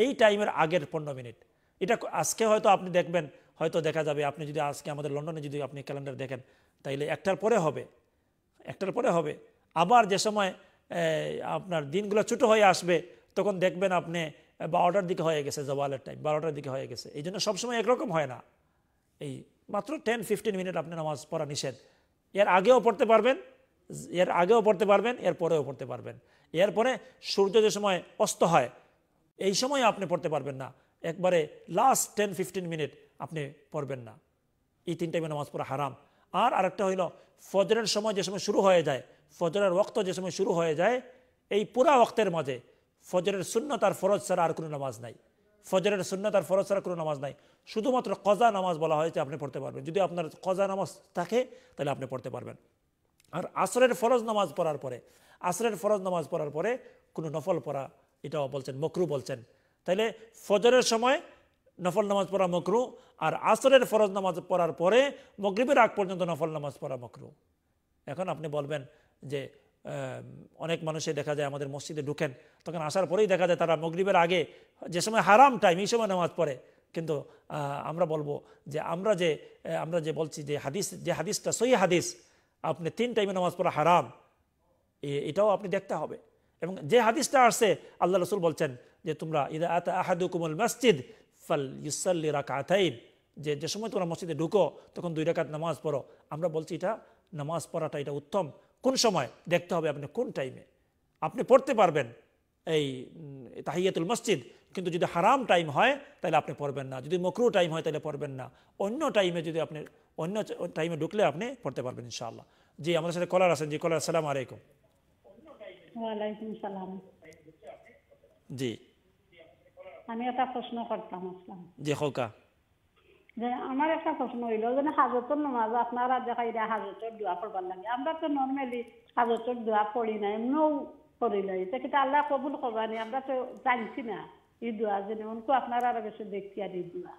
Speaker 1: এই টাইমের আগের পনেরো মিনিট এটা আজকে হয়তো আপনি দেখবেন হয়তো দেখা যাবে আপনি যদি আজকে আমাদের লন্ডনে যদি আপনি ক্যালেন্ডার দেখেন তাইলে একটার পরে হবে একটার পরে হবে আবার যে সময় আপনার দিনগুলো ছোটো হয়ে আসবে তখন দেখবেন আপনি বারোটার দিকে হয়ে গেছে জওয়ালের টাইম বারোটার দিকে হয়ে গেছে এই জন্য সবসময় একরকম হয় না এই মাত্র টেন ফিফটিন মিনিট আপনি নামাজ পড়া নিষেধ এর আগেও পড়তে পারবেন এর আগেও পড়তে পারবেন এর পরেও পড়তে পারবেন এরপরে সূর্য যে সময় অস্ত হয় এই সময় আপনি পড়তে পারবেন না একবারে লাস্ট টেন ফিফটিন মিনিট আপনি পড়বেন না এই তিন টাইমে নামাজ পড়া হারাম আর আরেকটা হইল ফজরের সময় যে সময় শুরু হয়ে যায় ফজরের রক্ত যে সময় শুরু হয়ে যায় এই পুরা রক্তের মাঝে ফজরের শূন্য আর ফরজ ছাড়া আর কোনো নামাজ নাই ফজরের শূন্য আর ফরজ ছাড়া কোনো নামাজ নাই শুধুমাত্র কজা নামাজ বলা হয়েছে আপনি পড়তে পারবেন যদি আপনার কজা নামাজ থাকে তাহলে আপনি পড়তে পারবেন আর আসরের ফরজ নামাজ পড়ার পরে আসরের ফরজ নামাজ পড়ার পরে কোনো নফল পড়া এটাও বলছেন মকরু বলছেন তাহলে ফজরের সময় নফল নামাজ পড়া মকরু আর আসরের ফরজ নামাজ পড়ার পরে মগরীবের আগ পর্যন্ত নফল নামাজ পড়া মকরু এখন আপনি বলবেন যে অনেক মানুষে দেখা যায় আমাদের মসজিদে ঢুকেন তখন আসার পরেই দেখা যায় তারা মগরিবের আগে যে সময় হারাম টাইম এই সময় নামাজ পড়ে কিন্তু আমরা বলবো যে আমরা যে আমরা যে বলছি যে হাদিস যে হাদিসটা সই হাদিস আপনি তিন টাইমে নামাজ পড়া হারাম এটাও আপনি দেখতে হবে এবং যে হাদিসটা আসছে আল্লাহ রসুল বলছেন যে তোমরা ইদা আতা আহাদুকুমুল মসজিদ ফাল ইউসাল্লি রাকাতাইন যে যে সময় তোমরা মসজিদে ঢুকো তখন দুই রাকাত নামাজ পড়ো আমরা বলছি এটা নামাজ পড়াটা এটা উত্তম কোন সময় দেখতে হবে আপনি কোন টাইমে আপনি পড়তে পারবেন এই তাহিয়াতুল মসজিদ কিন্তু যদি হারাম টাইম হয় তাহলে আপনি পড়বেন না যদি মকরু টাইম হয় তাহলে পড়বেন না অন্য টাইমে যদি আপনি অন্য টাইমে ঢুকলে আপনি পড়তে পারবেন ইনশাআল্লাহ জি আমাদের সাথে কলার আছেন জি কলার সালাম আলাইকুম জি
Speaker 2: আমি একটা প্রশ্ন করতাম জি হোকা যে আমার একটা প্রশ্ন হইল যে হাজতর নমাজ আপনারা দেখাই দেয় হাজতর দোয়া করবার লাগে আমরা তো নর্মালি হাজতর দোয়া পড়ি না এমনিও পড়ি নাই এটা কিন্তু আল্লাহ কবুল করবানি আমরা তো জানছি না এই দোয়া যে উনকো আপনারা আরো বেশি দেখছি আর এই দোয়া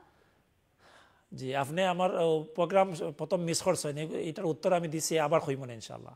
Speaker 1: জি আপনি আমার প্রোগ্রাম প্রথম মিস করছেন এটার উত্তর আমি দিছি আবার হইব না ইনশাল্লাহ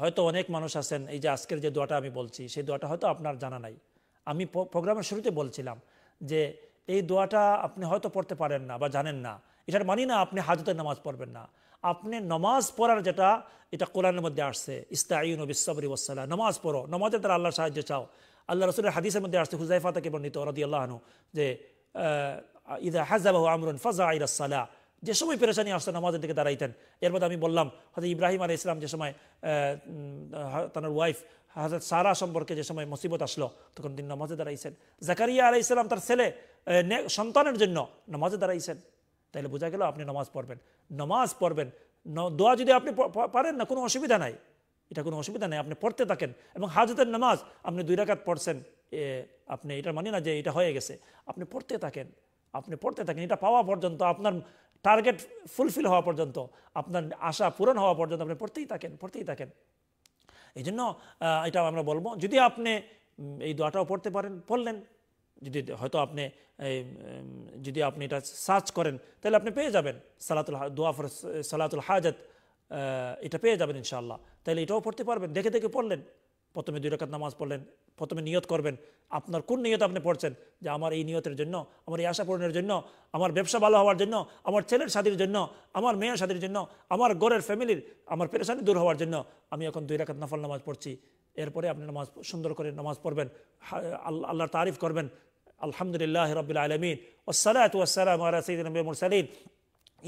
Speaker 1: হয়তো অনেক মানুষ আছেন এই যে আজকের যে দোয়াটা আমি বলছি সেই দোয়াটা হয়তো আপনার জানা নাই আমি প্রোগ্রামের শুরুতে বলছিলাম যে এই দোয়াটা আপনি হয়তো পড়তে পারেন না বা জানেন না এটার মানি না আপনি হাজতের নামাজ পড়বেন না আপনি নমাজ পড়ার যেটা এটা কোরআনের মধ্যে আসছে ইস্তাইন বিশ্বরি ওসাল্লাহ নমাজ পড়ো নমাজের তারা আল্লাহর সাহায্য চাও আল্লাহ রসুলের হাদিসের মধ্যে আসছে হুজাইফা তাকে বর্ণিত রদি আল্লাহনু যে ইদা হাজাবাহ আমরুন ফাজা আইরাসাল্লাহ যে সময় পেরেছানি আসতো নামাজের দিকে দাঁড়াইতেন এর মধ্যে আমি বললাম হয়তো ইব্রাহিম আলী ইসলাম যে সময় তার ওয়াইফ হাজার সারা সম্পর্কে যে সময় মুসিবত আসলো তখন তিনি নামাজে দাঁড়াইছেন জাকারিয়া আলাই ইসলাম তার ছেলে সন্তানের জন্য নামাজে দাঁড়াইছেন তাহলে বোঝা গেল আপনি নামাজ পড়বেন নামাজ পড়বেন দোয়া যদি আপনি পারেন না কোনো অসুবিধা নাই এটা কোনো অসুবিধা নেই আপনি পড়তে থাকেন এবং হাজতের নামাজ আপনি দুই রাখাত পড়ছেন আপনি এটা মানি না যে এটা হয়ে গেছে আপনি পড়তে থাকেন আপনি পড়তে থাকেন এটা পাওয়া পর্যন্ত আপনার টার্গেট ফুলফিল হওয়া পর্যন্ত আপনার আশা পূরণ হওয়া পর্যন্ত আপনি পড়তেই থাকেন পড়তেই থাকেন এই জন্য এটা আমরা বলবো যদি আপনি এই দোয়াটাও পড়তে পারেন পড়লেন যদি হয়তো আপনি যদি আপনি এটা সার্চ করেন তাহলে আপনি পেয়ে যাবেন সালাতুল দোয়া ফর সালাতুল হাজত এটা পেয়ে যাবেন ইনশাল্লাহ তাহলে এটাও পড়তে পারবেন দেখে দেখে পড়লেন প্রথমে দুই রকাত নামাজ পড়লেন প্রথমে নিয়ত করবেন আপনার কোন নিয়ত আপনি পড়ছেন যে আমার এই নিয়তের জন্য আমার এই আশা পূরণের জন্য আমার ব্যবসা ভালো হওয়ার জন্য আমার ছেলের সাথীর জন্য আমার মেয়ের সাথীর জন্য আমার ঘরের ফ্যামিলির আমার পেরেশানি দূর হওয়ার জন্য আমি এখন দুই রাখাত নাফল নামাজ পড়ছি এরপরে আপনি নামাজ সুন্দর করে নামাজ পড়বেন আল্লাহ আল্লাহর তারিফ করবেন আলহামদুলিল্লাহ রবিল আলমিন ওসালাত ওয়াসালাম আরা সঈদ নবী মুরসালিন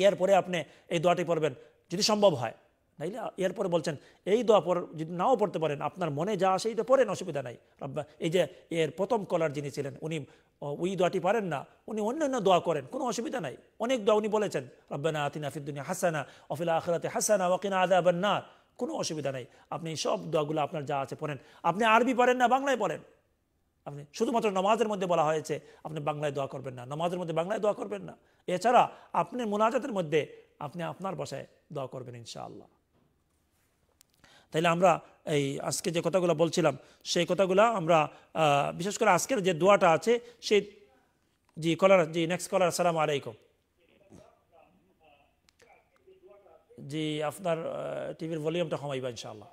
Speaker 1: এরপরে আপনি এই দোয়াটি পড়বেন যদি সম্ভব হয় নাইলে এরপরে বলছেন এই দোয়া পর যদি নাও পড়তে পারেন আপনার মনে যা আসে এটা পড়েন অসুবিধা নাই রব্বা এই যে এর প্রথম কলার যিনি ছিলেন উনি ওই দোয়াটি পারেন না উনি অন্যান্য দোয়া করেন কোনো অসুবিধা নাই অনেক দোয়া উনি বলেছেন রব্বানা আতিনা ফিদ্দুনিয়া হাসানা অফিলা আখরাতে হাসানা ওয়াকিনা আদা আবান্নার কোনো অসুবিধা নাই আপনি সব দোয়াগুলো আপনার যা আছে পড়েন আপনি আরবি পারেন না বাংলায় পড়েন আপনি শুধুমাত্র নমাজের মধ্যে বলা হয়েছে আপনি বাংলায় দোয়া করবেন না নমাজের মধ্যে বাংলায় দোয়া করবেন না এছাড়া আপনি মোনাজাতের মধ্যে আপনি আপনার বসায় দোয়া করবেন ইনশাআল্লাহ তাইলে আমরা এই আজকে যে কথাগুলো বলছিলাম সেই কথাগুলো আমরা বিশেষ করে আজকের যে দোয়াটা আছে সেই জি কলার জি নেক্সট কলার সালাম আলাইকুম জি আপনার টিভির ভলিউমটা কমাইবা ইনশাআল্লাহ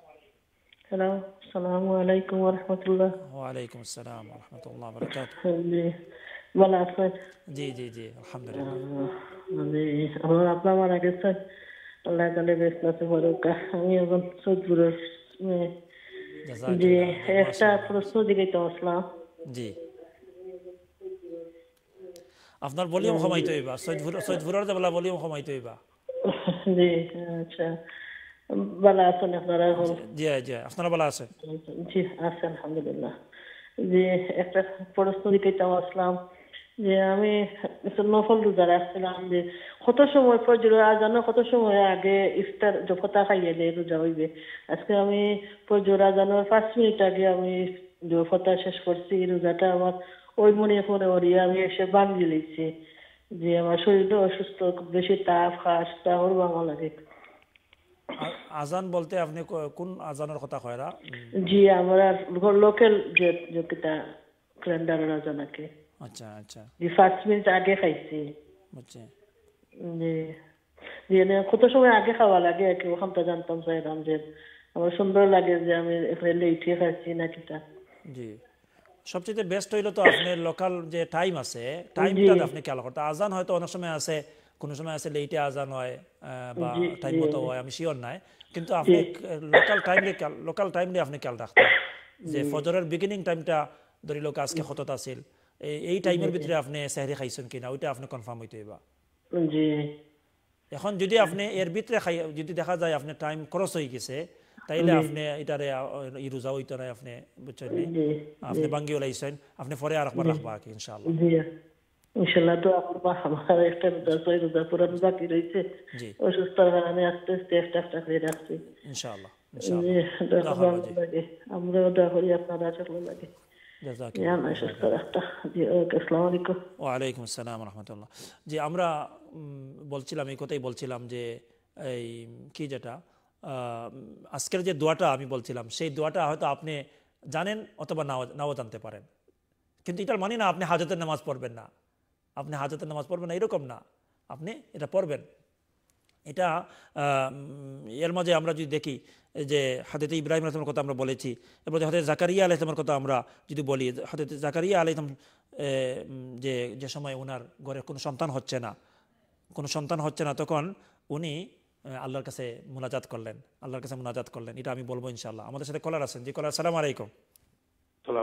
Speaker 3: আপনার মারা আল্লাহ বেশ নাতে পড়ুক আমি এখন সৈদপুরের জি একটা প্রশ্ন দিলে তো আসলাম
Speaker 1: জি আপনার ভলিউম কমাইতে হইবা সৈদপুর সৈদপুরের যাবলা ভলিউম কমাইতে হইবা
Speaker 3: জি আচ্ছা বলা আছেন আপনারা এখন জি জি আপনারা বলা আছেন জি আছেন আলহামদুলিল্লাহ জি একটা প্রশ্ন দিতে চাও আসলাম যে আমি নফল রোজা রাখছিলাম যে কত সময় পর ফজর জানো কত সময় আগে ইফতার জফতা খাইয়ে রোজা হইবে আজকে আমি পর ফজর জানো পাঁচ মিনিট আগে আমি জফতা শেষ করছি রোজাটা আমার ওই মনে করে ওরিয়ে আমি এসে বাঙ্গি লিখছি যে আমার শরীরটা অসুস্থ বেশি তাপ হাস তাহর বাঙা লাগে
Speaker 1: আজান বলতে আপনি কোন আজানের কথা কয়রা
Speaker 3: জি আমরা লোকাল যে যেটা ক্যালেন্ডারের আজান আছে
Speaker 1: আচ্ছা আচ্ছা দি ফার্স্ট
Speaker 3: মিনিট আগে খাইছি আচ্ছা দি জি কত সময় আগে খাওয়া লাগে কি ওখান ওখানটা জানতাম চাইলাম যে আমার সুন্দর লাগে যে আমি এখানে লেটে খাইছি না কিটা
Speaker 1: জি সবচেয়ে বেস্ট হইলো তো আপনি লোকাল যে টাইম আছে টাইমটা আপনি খেয়াল করতে আজান হয়তো অনেক সময় আছে কোন সময় আছে লেটে আজান হয় বা টাইম মতো হয় আমি শিওর নাই কিন্তু আপনি local timely local time timely আপনি খেয়াল রাখতেন যে ফজরের বিগিনিং টাইমটা ধরি লোক আজকে হতত আছিল এই টাইমের ভিতরে আপনি সেহরি খাইছেন কিনা ওইটা আপনি কনফার্ম হইতে হইবা এখন যদি আপনি এর ভিতরে খাই যদি দেখা যায় আপনার টাইম ক্রস হয়ে গেছে তাইলে আপনি এটারে ই রোজা হইতে না আপনি বুঝছেন আপনি বাঙ্গি ওলাইছেন আপনি পরে আর একবার রাখবা কি ইনশাআল্লাহ
Speaker 3: ইনশাআল্লাহ তো আমার আমার একটা রোজা ছয় রোজা পুরো রোজা কি আস্তে আস্তে একটা একটা করে
Speaker 1: ইনশাআল্লাহ ইনশাআল্লাহ
Speaker 3: করি আপনারা লাগে
Speaker 1: জাজাকিল্লাহ ওয়ালাইকুম আসসালাম রহমতুল্লাহ আমরা বলছিলাম এই কথাই বলছিলাম যে এই কি যেটা আজকের যে দোয়াটা আমি বলছিলাম সেই দোয়াটা হয়তো আপনি জানেন অথবা নাও জানতে পারেন কিন্তু এটার মানে না আপনি হাজতের নামাজ পড়বেন না আপনি হাজতের নামাজ পড়বেন না এরকম না আপনি এটা পড়বেন এটা এর মাঝে আমরা যদি দেখি যে হাতেতে ইব্রাহিম আলহামের কথা আমরা বলেছি এরপর হাতে জাকারিয়া আলাইসলামের কথা আমরা যদি বলি হাতে জাকারিয়া আলাইসলাম যে যে সময় ওনার ঘরে কোনো সন্তান হচ্ছে না কোনো সন্তান হচ্ছে না তখন উনি আল্লাহর কাছে মোনাজাত করলেন আল্লাহর কাছে মোনাজাত করলেন এটা আমি বলবো ইনশাল্লাহ আমাদের সাথে কলার আছেন জি কলার সালাম আলাইকুম হ্যাঁ?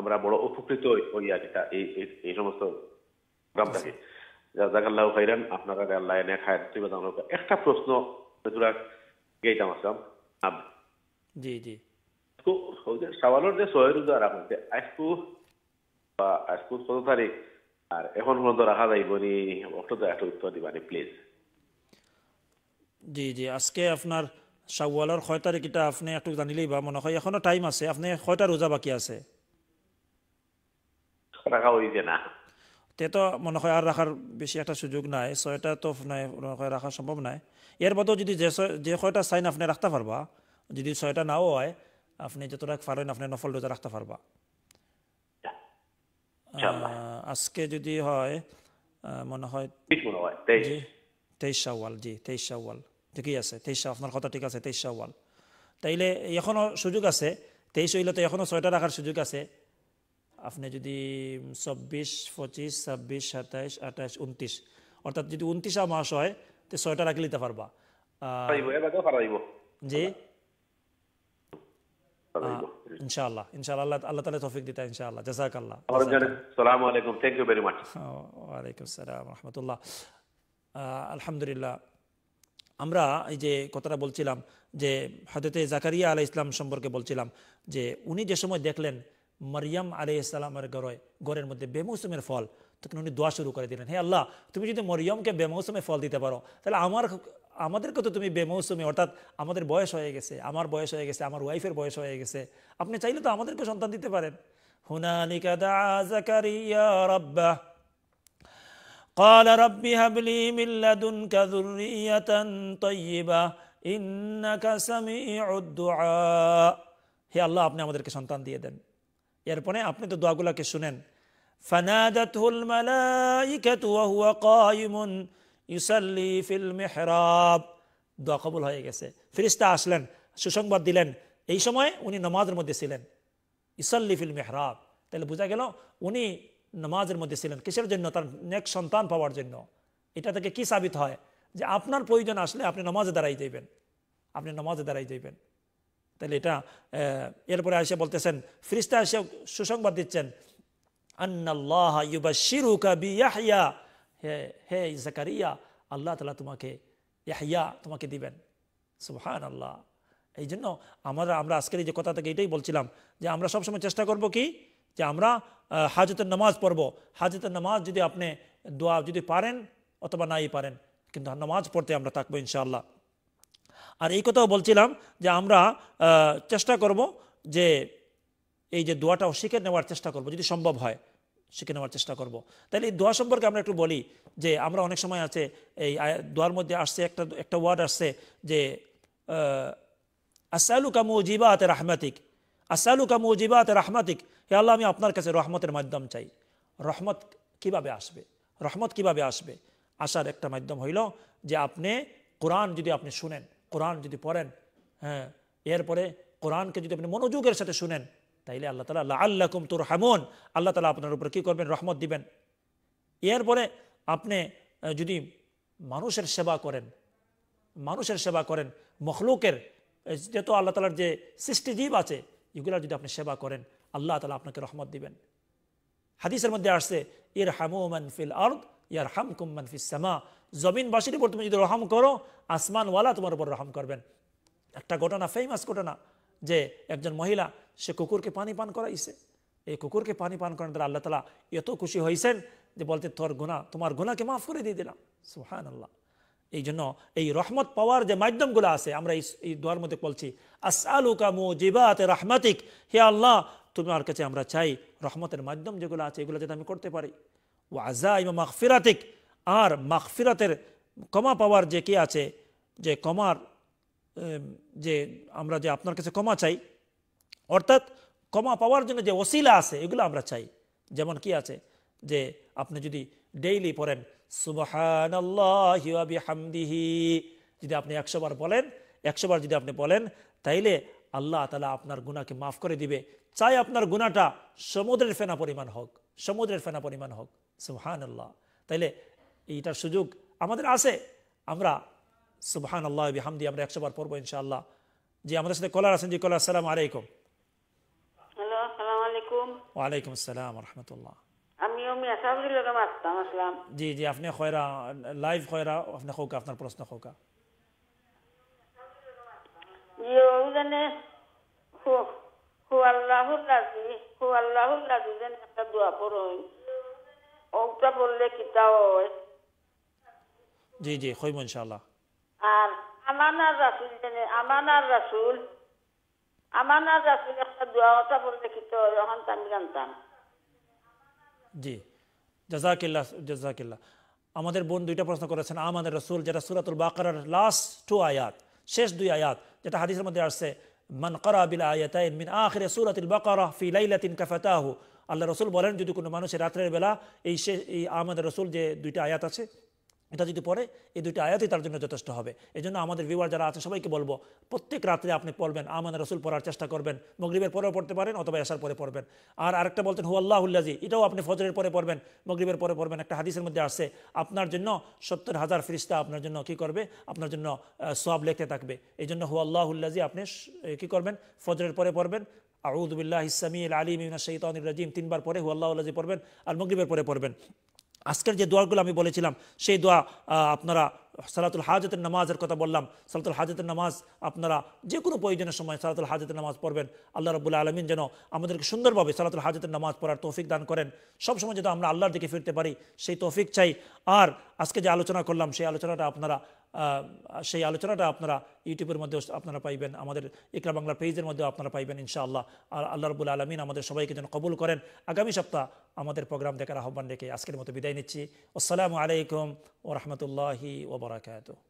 Speaker 1: আমরা বড় উপকৃত হইয়া এই এই সমস্ত আপনারা আল্লাহ এনে খায় তুই একটা প্রশ্ন গেইতাম আসাম জি জি যে রোজা রাখুন আজকু
Speaker 2: বা আজকু তারিখ আর
Speaker 1: এখন পর্যন্ত রাখা যাইব নি একটা উত্তর দিবানি প্লিজ জি জি আজকে আপনার শাওয়ালের ছয় তারিখ এটা আপনি একটু জানিলেই বা মনে হয় এখনো টাইম আছে আপনি ছয়টা রোজা বাকি আছে রাখা হইছে না তেতো মনে হয় আর রাখার বেশি একটা সুযোগ নাই ছয়টা তো নাই মনে হয় রাখা সম্ভব নাই এর মতো যদি যে যে কয়টা সাইন আপনি রাখতে পারবা যদি ছয়টা নাও হয় আপনি যতটা পারেন আপনি নফল রোজা রাখতে পারবা আচ্ছা। আজকে যদি হয় মনে হয় জি তেইশ সাওয়াল জি তেইশ সাওয়াল ঠিকই আছে তেইশ আপনার কথা ঠিক আছে তেইশ সাওয়াল তাইলে এখনও সুযোগ আছে তেইশ হইলে তো এখনো ছয়টা রাখার সুযোগ আছে আপনি যদি চব্বিশ পঁচিশ ছাব্বিশ সাতাইশ আঠাইশ উনত্রিশ অর্থাৎ যদি উনত্রিশ মাস হয় তো ছয়টা রাখি নিতে পারবা জি ইনশাআল্লাহ ইনশাআল্লাহ আল্লাহ তালা দিতা ইনশাআল্লাহ জাজাক আল্লাহ আলহামদুলিল্লাহ আমরা এই যে কথাটা বলছিলাম যে হজরতে জাকারিয়া আলাহ ইসলাম সম্পর্কে বলছিলাম যে উনি যে সময় দেখলেন মারিয়াম আলি ইসলামের গড়ে গড়ের মধ্যে বেমৌসুমের ফল তখন উনি দোয়া শুরু করে দিলেন হে আল্লাহ তুমি যদি মরিয়মকে বেমৌসুমে ফল দিতে পারো তাহলে আমার আমাদেরকে তো তুমি বেমৌসুমে অর্থাৎ আমাদের বয়স হয়ে গেছে আমার বয়স হয়ে গেছে আমার ওয়াইফের বয়স হয়ে গেছে আপনি চাইলে তো আমাদেরকে সন্তান দিতে পারেন হে আল্লাহ আপনি আমাদেরকে সন্তান দিয়ে দেন এরপরে আপনি তো দোয়াগুলাকে শুনেন ফানাদাতুল মালাইকাতু ওয়া হুয়া কায়িমুন ইউসাল্লি ফিল মিহরাব দোয়া কবুল হয়ে গেছে ফেরেশতা আসলেন সুসংবাদ দিলেন এই সময় উনি নামাজের মধ্যে ছিলেন ইসাল্লি ফিল মেহরাব তাহলে বোঝা গেল উনি নামাজের মধ্যে ছিলেন কিসের জন্য তার নেক্সট সন্তান পাওয়ার জন্য এটা থেকে কি সাবিত হয় যে আপনার প্রয়োজন আসলে আপনি নামাজে দাঁড়াই যাইবেন আপনি নামাজে দাঁড়াই যাইবেন তাহলে এটা এরপরে আসে বলতেছেন ফ্রিস্তা এসে সুসংবাদ দিচ্ছেন আল্লাহ তালা তোমাকে ইয়াহিয়া তোমাকে দিবেন সুহান আল্লাহ এই জন্য আমরা আমরা আজকের এই যে কথা থেকে এটাই বলছিলাম যে আমরা সবসময় চেষ্টা করব কি যে আমরা হাজতের নামাজ পড়ব হাজতের নামাজ যদি আপনি দোয়া যদি পারেন অথবা নাই পারেন কিন্তু নামাজ পড়তে আমরা থাকবো ইনশাআল্লাহ আর এই কথাও বলছিলাম যে আমরা চেষ্টা করব যে এই যে দোয়াটাও শিখে নেওয়ার চেষ্টা করব যদি সম্ভব হয় শিখে নেওয়ার চেষ্টা করব। তাহলে এই দোয়া সম্পর্কে আমরা একটু বলি যে আমরা অনেক সময় আছে এই দোয়ার মধ্যে আসছে একটা একটা ওয়ার্ড আসছে যে আসালু কামু আতে রাহমাতিক আসালু কামু আতে রাহমাতিক হে আল্লাহ আমি আপনার কাছে রহমতের মাধ্যম চাই রহমত কিভাবে আসবে রহমত কিভাবে আসবে আসার একটা মাধ্যম হইল যে আপনি কোরআন যদি আপনি শুনেন কোরআন যদি পড়েন হ্যাঁ এরপরে কোরআনকে যদি আপনি মনোযোগের সাথে শুনেন তাইলে আল্লাহ তালা আল্লাহ আল্লাহ কুমতুর হামুন আল্লাহ তালা আপনার উপর কী করবেন রহমত দিবেন এরপরে আপনি যদি মানুষের সেবা করেন মানুষের সেবা করেন মখলুকের যেহেতু আল্লাহ তালার যে সৃষ্টিজীব আছে এগুলার যদি আপনি সেবা করেন আল্লাহ তালা আপনাকে রহমত দিবেন হাদিসের মধ্যে আসছে ইর হামু মানফিল আর্দ ইয়ার হাম কুম মানফিস সামা জমিনবাসীর উপর তুমি যদি রহম করো আসমানওয়ালা তোমার উপর রহম করবেন একটা ঘটনা ফেমাস ঘটনা যে একজন মহিলা সে কুকুরকে পানি পান করাইছে এই কুকুরকে পানি পান করার তারা আল্লাহ তালা এত খুশি হয়েছেন যে বলতে তোর গুণা তোমার গুণাকে মাফ করে দিয়ে দিলাম সুহান আল্লাহ এই জন্য এই রহমত পাওয়ার যে মাধ্যমগুলো আছে আমরা এই দোয়ার মধ্যে বলছি কামু জিবাতে রাহমাতিক হে আল্লাহ তোমার কাছে আমরা চাই রহমতের মাধ্যম যেগুলো আছে এগুলো যাতে আমি করতে পারি ও আজা ইমা মাহফিরাতিক আর মাখফিরাতের কমা পাওয়ার যে কি আছে যে কমার যে আমরা যে আপনার কাছে কমা চাই অর্থাৎ কমা পাওয়ার জন্য যে ওসিলা আছে এগুলো আমরা চাই যেমন কি আছে যে আপনি যদি ডেইলি পড়েন সুবাহান যদি আপনি একশোবার বলেন একশোবার যদি আপনি বলেন তাইলে আল্লাহ তালা আপনার গুণাকে মাফ করে দিবে চাই আপনার গুণাটা সমুদ্রের ফেনা পরিমাণ হোক সমুদ্রের ফেনা পরিমাণ হোক সুহান আল্লাহ তাইলে এইটার সুযোগ আমাদের আছে আমরা সুবহান আল্লাহ হামদি আমরা একশো বার পড়বো ইনশাআল্লাহ জি আমাদের সাথে কলার আছেন জি কলার সালাম আলাইকুম ওয়ালাইকুম আসসালাম রহমতুল্লাহ জি জি আপনি খয়রা লাইভ খয়রা আপনি আপনার প্রশ্ন খোকা
Speaker 2: একটা দোয়া বললে
Speaker 1: জি জি হইব ইনশাআল্লাহ
Speaker 2: আর আমানার রাসূল মানে আমানার রাসূল আমানার রাসূল একটা পড়ে দেখি তো যখন আমি জানতাম
Speaker 1: জি জাজাকিল্লাহ জাজাকিল্লাহ আমাদের বোন দুইটা প্রশ্ন করেছেন আমাদের রসুল যেটা সুরাতুল বাকারার লাস্ট টু আয়াত শেষ দুই আয়াত যেটা হাদিসের মধ্যে আসছে মান করা বিল আয়াতাইন মিন আখিরে সুরাতুল বাকারা ফি লাইলাতিন কাফাতাহু আল্লাহ রসুল বলেন যদি কোনো মানুষের রাত্রের বেলা এই শেষ এই আমাদের রসুল যে দুইটা আয়াত আছে এটা যদি পড়ে এই দুটি আয়াতই তার জন্য যথেষ্ট হবে এই জন্য আমাদের ভিউয়ার যারা আছে সবাইকে বলবো প্রত্যেক রাত্রে আপনি পড়বেন আমান রসুল পড়ার চেষ্টা করবেন মগরিবের পরেও পড়তে পারেন অথবা এসার পরে পড়বেন আর আরেকটা বলতেন উল্লাজি এটাও আপনি ফজরের পরে পড়বেন মগরিবের পরে পড়বেন একটা হাদিসের মধ্যে আসে আপনার জন্য সত্তর হাজার ফিরিস্তা আপনার জন্য কি করবে আপনার জন্য সব লেখতে থাকবে এই জন্য উল্লাজি আপনি কি করবেন ফজরের পরে পড়বেন আউদুবিল্লাহ ইসামি আলী মিনা সঈদ রাজিম তিনবার পরে উল্লাজি পড়বেন আর মগরিবের পরে পড়বেন আজকের যে দোয়াগুলো আমি বলেছিলাম সেই দোয়া আপনারা সালাতুল হাজতের নামাজের কথা বললাম সালাতুল হাজতের নামাজ আপনারা যে কোনো প্রয়োজনের সময় সালাতুল হাজতের নামাজ পড়বেন আল্লাহ রবুল্লা আলমিন যেন আমাদেরকে সুন্দরভাবে সালাতুল হাজতের নামাজ পড়ার তৌফিক দান করেন সবসময় যেন আমরা আল্লাহর দিকে ফিরতে পারি সেই তৌফিক চাই আর আজকে যে আলোচনা করলাম সেই আলোচনাটা আপনারা সেই আলোচনাটা আপনারা ইউটিউবের মধ্যেও আপনারা পাইবেন আমাদের ইকরা বাংলা পেজের মধ্যেও আপনারা পাইবেন ইনশাআল্লাহ আর আল্লাহ রবুল আলমিন আমাদের সবাইকে যেন কবুল করেন আগামী সপ্তাহ আমাদের প্রোগ্রাম দেখার আহ্বান রেখে আজকের মতো বিদায় নিচ্ছি আসসালামু আলাইকুম ও রহমতুল্লাহি ওবরাকাত